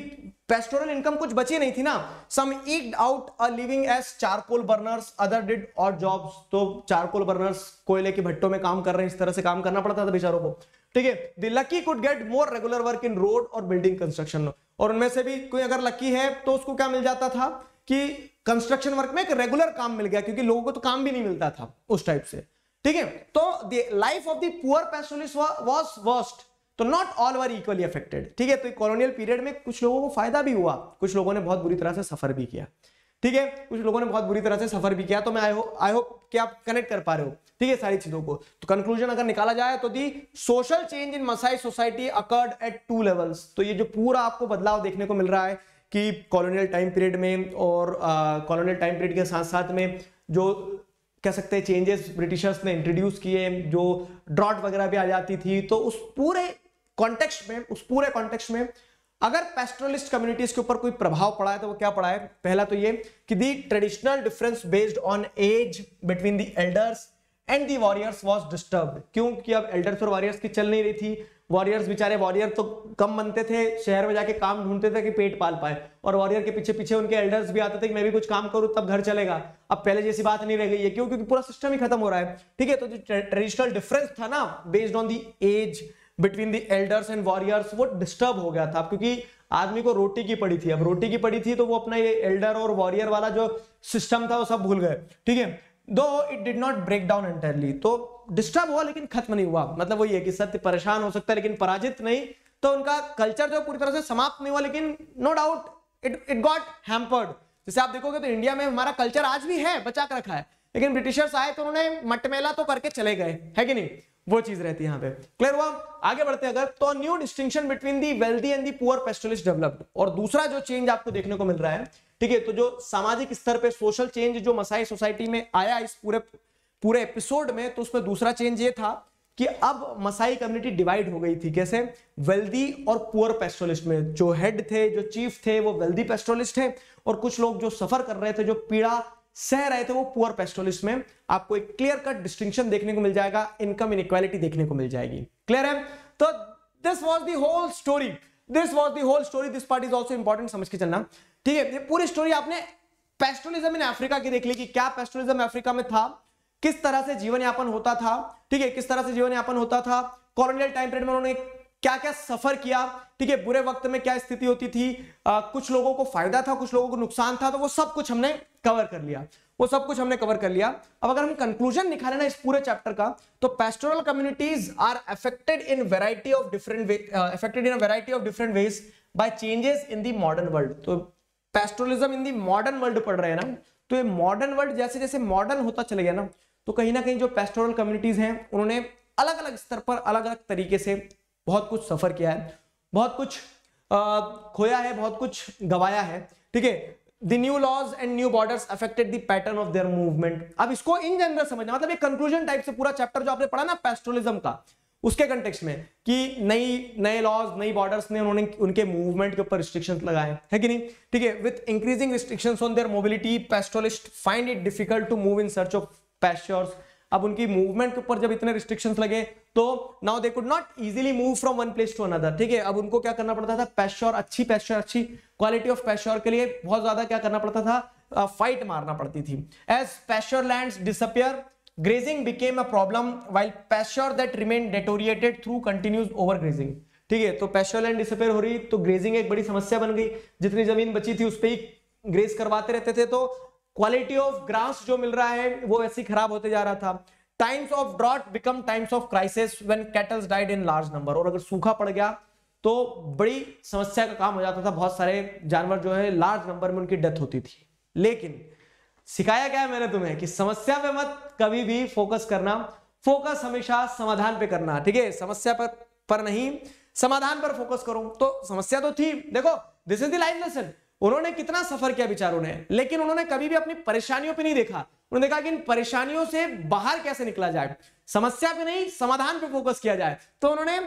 पेस्टोरल इनकम कुछ बची नहीं थी ना some eked out a living as charcoal burners other did odd jobs तो चारकोल बर्नर्स कोयले के भट्टों में काम कर रहे हैं इस तरह से काम करना पड़ता था बेचारों को ठीक है the lucky could get more regular work in road और बिल्डिंग कंस्ट्रक्शन और उनमें से भी कोई अगर लकी है तो उसको क्या मिल जाता था कि कंस्ट्रक्शन वर्क में एक रेगुलर काम मिल गया क्योंकि लोगों को तो काम भी नहीं मिलता था उस टाइप से ठीक है तो life of the poor was worst तो not all were equally affected ठीक है तो कॉलोनियल पीरियड में कुछ लोगों को फायदा भी हुआ कुछ लोगों ने बहुत बुरी तरह से सफर भी किया ठीक है कुछ लोगों ने बहुत बुरी तरह से सफर भी किया तो मैं आई होप कि आप कनेक्ट कर पा रहे हो ठीक है सारी चीजों को तो कंक्लूजन अगर निकाला जाए तो the social change in Maasai society occurred at two levels तो ये जो पूरा आपको बदलाव देखने को मिल रहा है कि कॉलोनियल टाइम पीरियड में और कॉलोनियल टाइम पीरियड के साथ साथ में जो कह सकते हैं चेंजेस ब्रिटिशर्स ने इंट्रोड्यूस किए जो ड्रॉट वगैरह भी आ जाती थी तो उस पूरे कॉन्टेक्स्ट में उस पूरे कॉन्टेक्स्ट में अगर पेस्ट्रोलिस्ट कम्युनिटीज के ऊपर कोई प्रभाव पड़ा है तो वो क्या पड़ा है पहला तो ये कि the traditional difference based on age between the elders and the warriors was disturb क्योंकि अब एल्डर्स और वॉरियर्स की चल नहीं रही थी वॉरियर्स बेचारे वॉरियर तो कम बनते थे शहर में जाके काम ढूंढते थे कि पेट पाल पाए और वॉरियर के पीछे पीछे उनके एल्डर्स भी आते थे कि मैं भी कुछ काम करूं तब घर चलेगा अब पहले जैसी बात नहीं रह गई है क्यों क्योंकि पूरा सिस्टम ही खत्म हो रहा है ठीक है तो जो ट्रेडिशनल डिफरेंस था ना based on the age between the elders and warriors वो डिस्टर्ब हो गया था क्योंकि आदमी को रोटी की पड़ी थी अब रोटी की पड़ी थी तो वो अपना ये एल्डर और वॉरियर वाला जो सिस्टम था वो सब भूल गए ठीक है though it did not break down entirely तो डिस्टर्ब हुआ लेकिन खत्म नहीं हुआ मतलब वही है कि सत्य परेशान हो सकता है लेकिन पराजित नहीं तो उनका कल्चर जो पूरी तरह से समाप्त नहीं हुआ लेकिन no doubt it it got hampered जैसे आप देखोगे तो इंडिया में हमारा कल्चर आज भी है बचा कर रखा है लेकिन ब्रिटिशर्स आए तो उन्होंने मटमेला तो करके चले गए है कि नहीं वो चीज रहती है यहां पे क्लियर हुआ आगे बढ़ते हैं अगर तो new distinction between the wealthy and the poor pastoralist developed और दूसरा जो चेंज आपको देखने को मिल रहा है ठीक है तो जो सामाजिक स्तर पे सोशल चेंज जो मसाई सोसाइटी में आया इस पूरे पूरे एपिसोड में तो उसमें दूसरा चेंज ये था कि अब मसाई कम्युनिटी डिवाइड हो गई थी कैसे वेल्दी और पुअर पेस्टोलिस्ट में जो हेड थे जो चीफ थे वो वेल्दी पेस्टोलिस्ट है और कुछ लोग जो सफर कर रहे थे जो पीड़ा सह रहे थे वो पुअर पेस्टोलिस्ट में आपको एक क्लियर कट डिस्टिंक्शन देखने को मिल जाएगा इनकम इन देखने को मिल जाएगी क्लियर है तो this was the whole story this was the whole story this part is also important समझ के चलना ठीक है ये पूरी स्टोरी आपने पेस्टोलिज्म इन अफ्रीका की देख ली कि क्या पेस्टोलिज्म अफ्रीका में था किस तरह से जीवन यापन होता था ठीक है किस तरह से जीवन यापन होता था कॉलोनियल टाइम पीरियड में उन्होंने क्या क्या सफर किया ठीक है बुरे वक्त में क्या स्थिति होती थी आ, कुछ लोगों को फायदा था कुछ लोगों को नुकसान था तो वो सब कुछ हमने कवर कर लिया वो सब कुछ हमने कवर कर लिया अब अगर हम कंक्लूजन निकाले ना इस पूरे चैप्टर का तो pastoral communities are affected in variety of different affected in variety of different ways by changes in the modern world तो pastoralism in the modern world पढ़ रहे हैं ना तो ये मॉडर्न वर्ल्ड जैसे जैसे मॉडर्न होता चले गया ना तो कहीं ना कहीं जो पेस्टोरल कम्युनिटीज हैं उन्होंने अलग अलग स्तर पर अलग अलग तरीके से बहुत कुछ सफर किया है बहुत कुछ आ, uh, खोया है बहुत कुछ गवाया है ठीक है the new laws and new borders affected the pattern of their movement अब इसको इन जनरल समझना मतलब ये कंक्लूजन टाइप से पूरा चैप्टर जो आपने पढ़ा ना पेस्ट्रोलिज्म का उसके कंटेक्स में कि नई नए लॉज नई बॉर्डर्स ने उन्होंने उनके मूवमेंट के ऊपर रिस्ट्रिक्शन लगाए है कि नहीं ठीक है with increasing restriction on their mobility pastoralist find it difficult to move in search of pastures अब उनकी मूवमेंट के ऊपर जब इतने रिस्ट्रिक्शंस लगे तो now they could not easily move from one place to another ठीक है अब उनको क्या करना पड़ता था पैश्योर अच्छी पैश्योर अच्छी क्वालिटी ऑफ पैश्योर के लिए बहुत ज्यादा क्या करना पड़ता था फाइट uh, मारना पड़ती थी as pasture land disappear grazing became a problem while pasture that remain deteriorated through continuous over grazing ठीक है तो पैश्योर लैंड डिसअपियर हो रही तो ग्रेजिंग एक बड़ी समस्या बन गई जितनी जमीन बची थी उस पर ही ग्रेस करवाते रहते थे तो क्वालिटी ऑफ ग्रास जो मिल रहा है वो ही खराब होते जा रहा था times of drought become times of crisis when cattles died in large number और अगर सूखा पड़ गया तो बड़ी समस्या का काम हो जाता था बहुत सारे जानवर जो है लार्ज नंबर में उनकी डेथ होती थी लेकिन सिखाया क्या है मैंने तुम्हें कि समस्या पे मत कभी भी फोकस करना फोकस हमेशा समाधान पे करना ठीक है समस्या पर पर नहीं समाधान पर फोकस करो तो समस्या तो थी देखो this is the life lesson उन्होंने कितना सफर किया बिचारों ने लेकिन उन्होंने कभी भी अपनी परेशानियों पे नहीं देखा उन्होंने देखा कि इन परेशानियों से बाहर कैसे निकला जाए समस्या पे नहीं समाधान पे फोकस किया जाए तो उन्होंने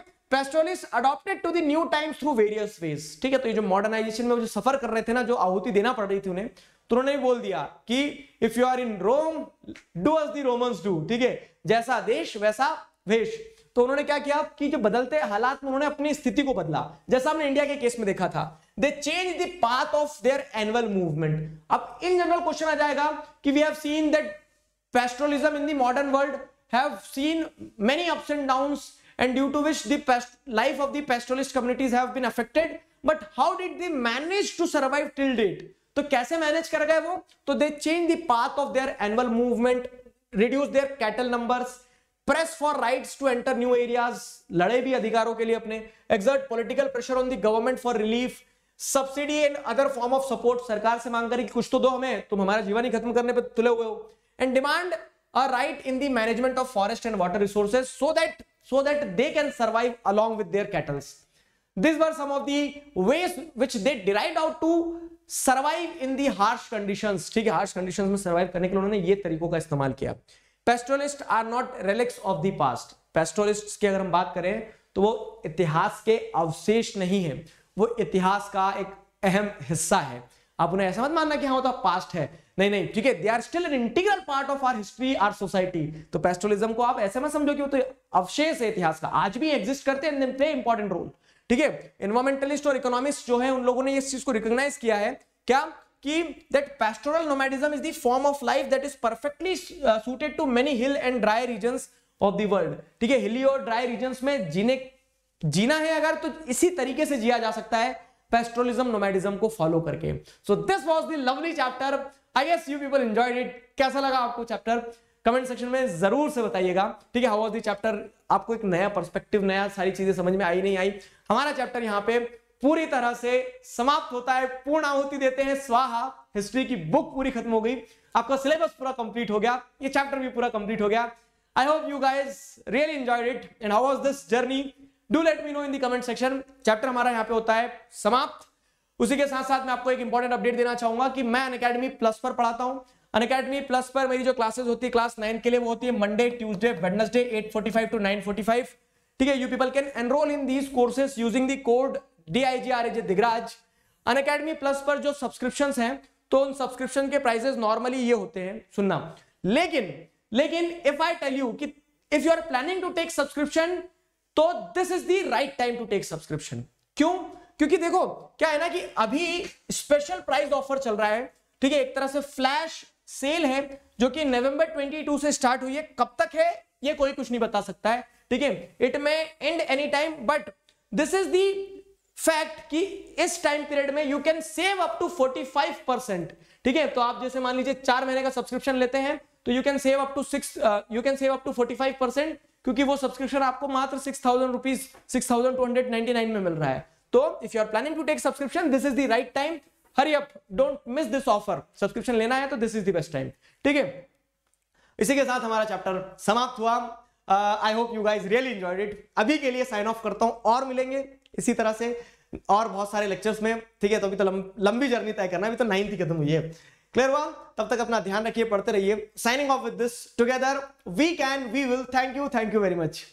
adopted to the new times through various ways ठीक है तो ये जो मॉडर्नाइजेशन में जो सफर कर रहे थे ना जो आहुति देना पड़ रही थी उन्हें तो उन्होंने बोल दिया कि if you are in Rome do as the Rome do ठीक है जैसा देश वैसा वेश तो उन्होंने क्या किया कि जो बदलते हालात में उन्होंने अपनी स्थिति को बदला जैसा हमने इंडिया के केस में देखा था they change the path of their annual movement अब इन जनरल क्वेश्चन आ जाएगा कि we have seen that pastoralism in the modern world have seen many ups and downs and due to which the life of the pastoralist communities have been affected but how did they manage to survive till date तो कैसे manage कर गए वो तो they change the path of their annual movement reduce their cattle numbers press for rights to enter new areas लड़े भी अधिकारों के लिए अपने exert political pressure on the government for relief subsidy and other form of support सरकार से मांग कर कुछ तो दो हमें तुम हमारा जीवन ही खत्म करने पर तुले हुए हो and demand right in the management of forest and water resources so that so that they can survive along with their cattles this were some of the ways which they derived out to survive in the harsh condition ठीक है harsh condition में survive करने के लिए उन्होंने ये तरीकों का इस्तेमाल किया pastoralist are not relics of the past pastoralist की अगर हम बात करें तो वो इतिहास के अवशेष नहीं है वो इतिहास का एक अहम हिस्सा है आप उन्हें ऐसा मत मानना कि हाँ तो पास्ट है नहीं नहीं ठीक है they are still an integral part of our history our society तो पेस्टोलिज्म को आप ऐसे मत समझो कि वो तो अवशेष है इतिहास का आज भी एग्जिस्ट करते हैं प्ले इंपॉर्टेंट रोल ठीक है इन्वायरमेंटलिस्ट और इकोनॉमिस्ट जो है उन लोगों ने इस चीज को रिकोगनाइज किया है क्या कि that pastoral nomadism is the form of life that is perfectly suited to many hill and dry region of the world ठीक है हिली और ड्राई रीजन में जीने जीना है अगर तो इसी तरीके से जिया जा सकता है पेस्ट्रोलिज्म नोमैडिज्म को फॉलो करके so this was the lovely chapter I guess you people enjoyed it कैसा लगा आपको चैप्टर कमेंट सेक्शन में जरूर से बताइएगा ठीक है हाउ वाज दी चैप्टर आपको एक नया पर्सपेक्टिव नया सारी चीजें समझ में आई नहीं आई हमारा चैप्टर यहाँ पे पूरी तरह से समाप्त होता है पूर्ण आहुति देते हैं स्वाहा हिस्ट्री की बुक पूरी खत्म हो गई आपका सिलेबस पूरा कंप्लीट हो गया ये चैप्टर भी पूरा कंप्लीट हो गया I hope you guys really enjoyed it and how was this journey do let me know in the comment section chapter हमारा यहाँ पे होता है समाप्त उसी के साथ साथ मैं आपको एक इंपॉर्टेंट अपडेट देना चाहूंगा कि मैं अनकेडमी प्लस पर पढ़ाता हूँ अनकेडमी प्लस पर मेरी जो क्लासेस होती है क्लास नाइन के लिए वो होती है मंडे ट्यूजडे वेडनेसडे 8:45 टू 9:45 ठीक है you people can enrol in these courses using the code D I G R as Digraj Unacademy Plus पर जो सब्सक्रिप्शन है तो उन सब्सक्रिप्शन के प्राइसेस नॉर्मली ये होते हैं सुनना लेकिन लेकिन इफ आई टेल यू कि if you are planning to take subscription तो this is the right time to take subscription क्यों क्योंकि देखो क्या है ना कि अभी स्पेशल प्राइस ऑफर चल रहा है ठीक है एक तरह से फ्लैश सेल है जो कि नवंबर 22 से स्टार्ट हुई है कब तक है ये कोई कुछ नहीं बता सकता है ठीक है it may end any time but this is the fact कि इस टाइम पीरियड में you can save up to 45 percent ठीक है तो आप जैसे मान लीजिए चार महीने का सब्सक्रिप्शन लेते हैं तो you can save up to six you can save up to 45 percent क्योंकि वो सब्सक्रिप्शन आपको मात्र six thousand rupees six thousand two hundred ninety nine में मिल रहा है तो if you are planning to take subscription this is the right time hurry up don't miss this offer subscription लेना है तो this is the best time ठीक है इसी के साथ हमारा चैप्टर समाप्त हुआ I hope you guys really enjoyed it अभी के लिए साइन ऑफ करता हूं और मिलेंगे इसी तरह से और बहुत सारे लेक्चर्स में ठीक है तो अभी तो लंबी जर्नी तय करना अभी तो नाइन्थ ही खत्म हुई है क्लियर हुआ तब तक अपना ध्यान रखिए पढ़ते रहिए signing off with this together we can we will thank you thank you very much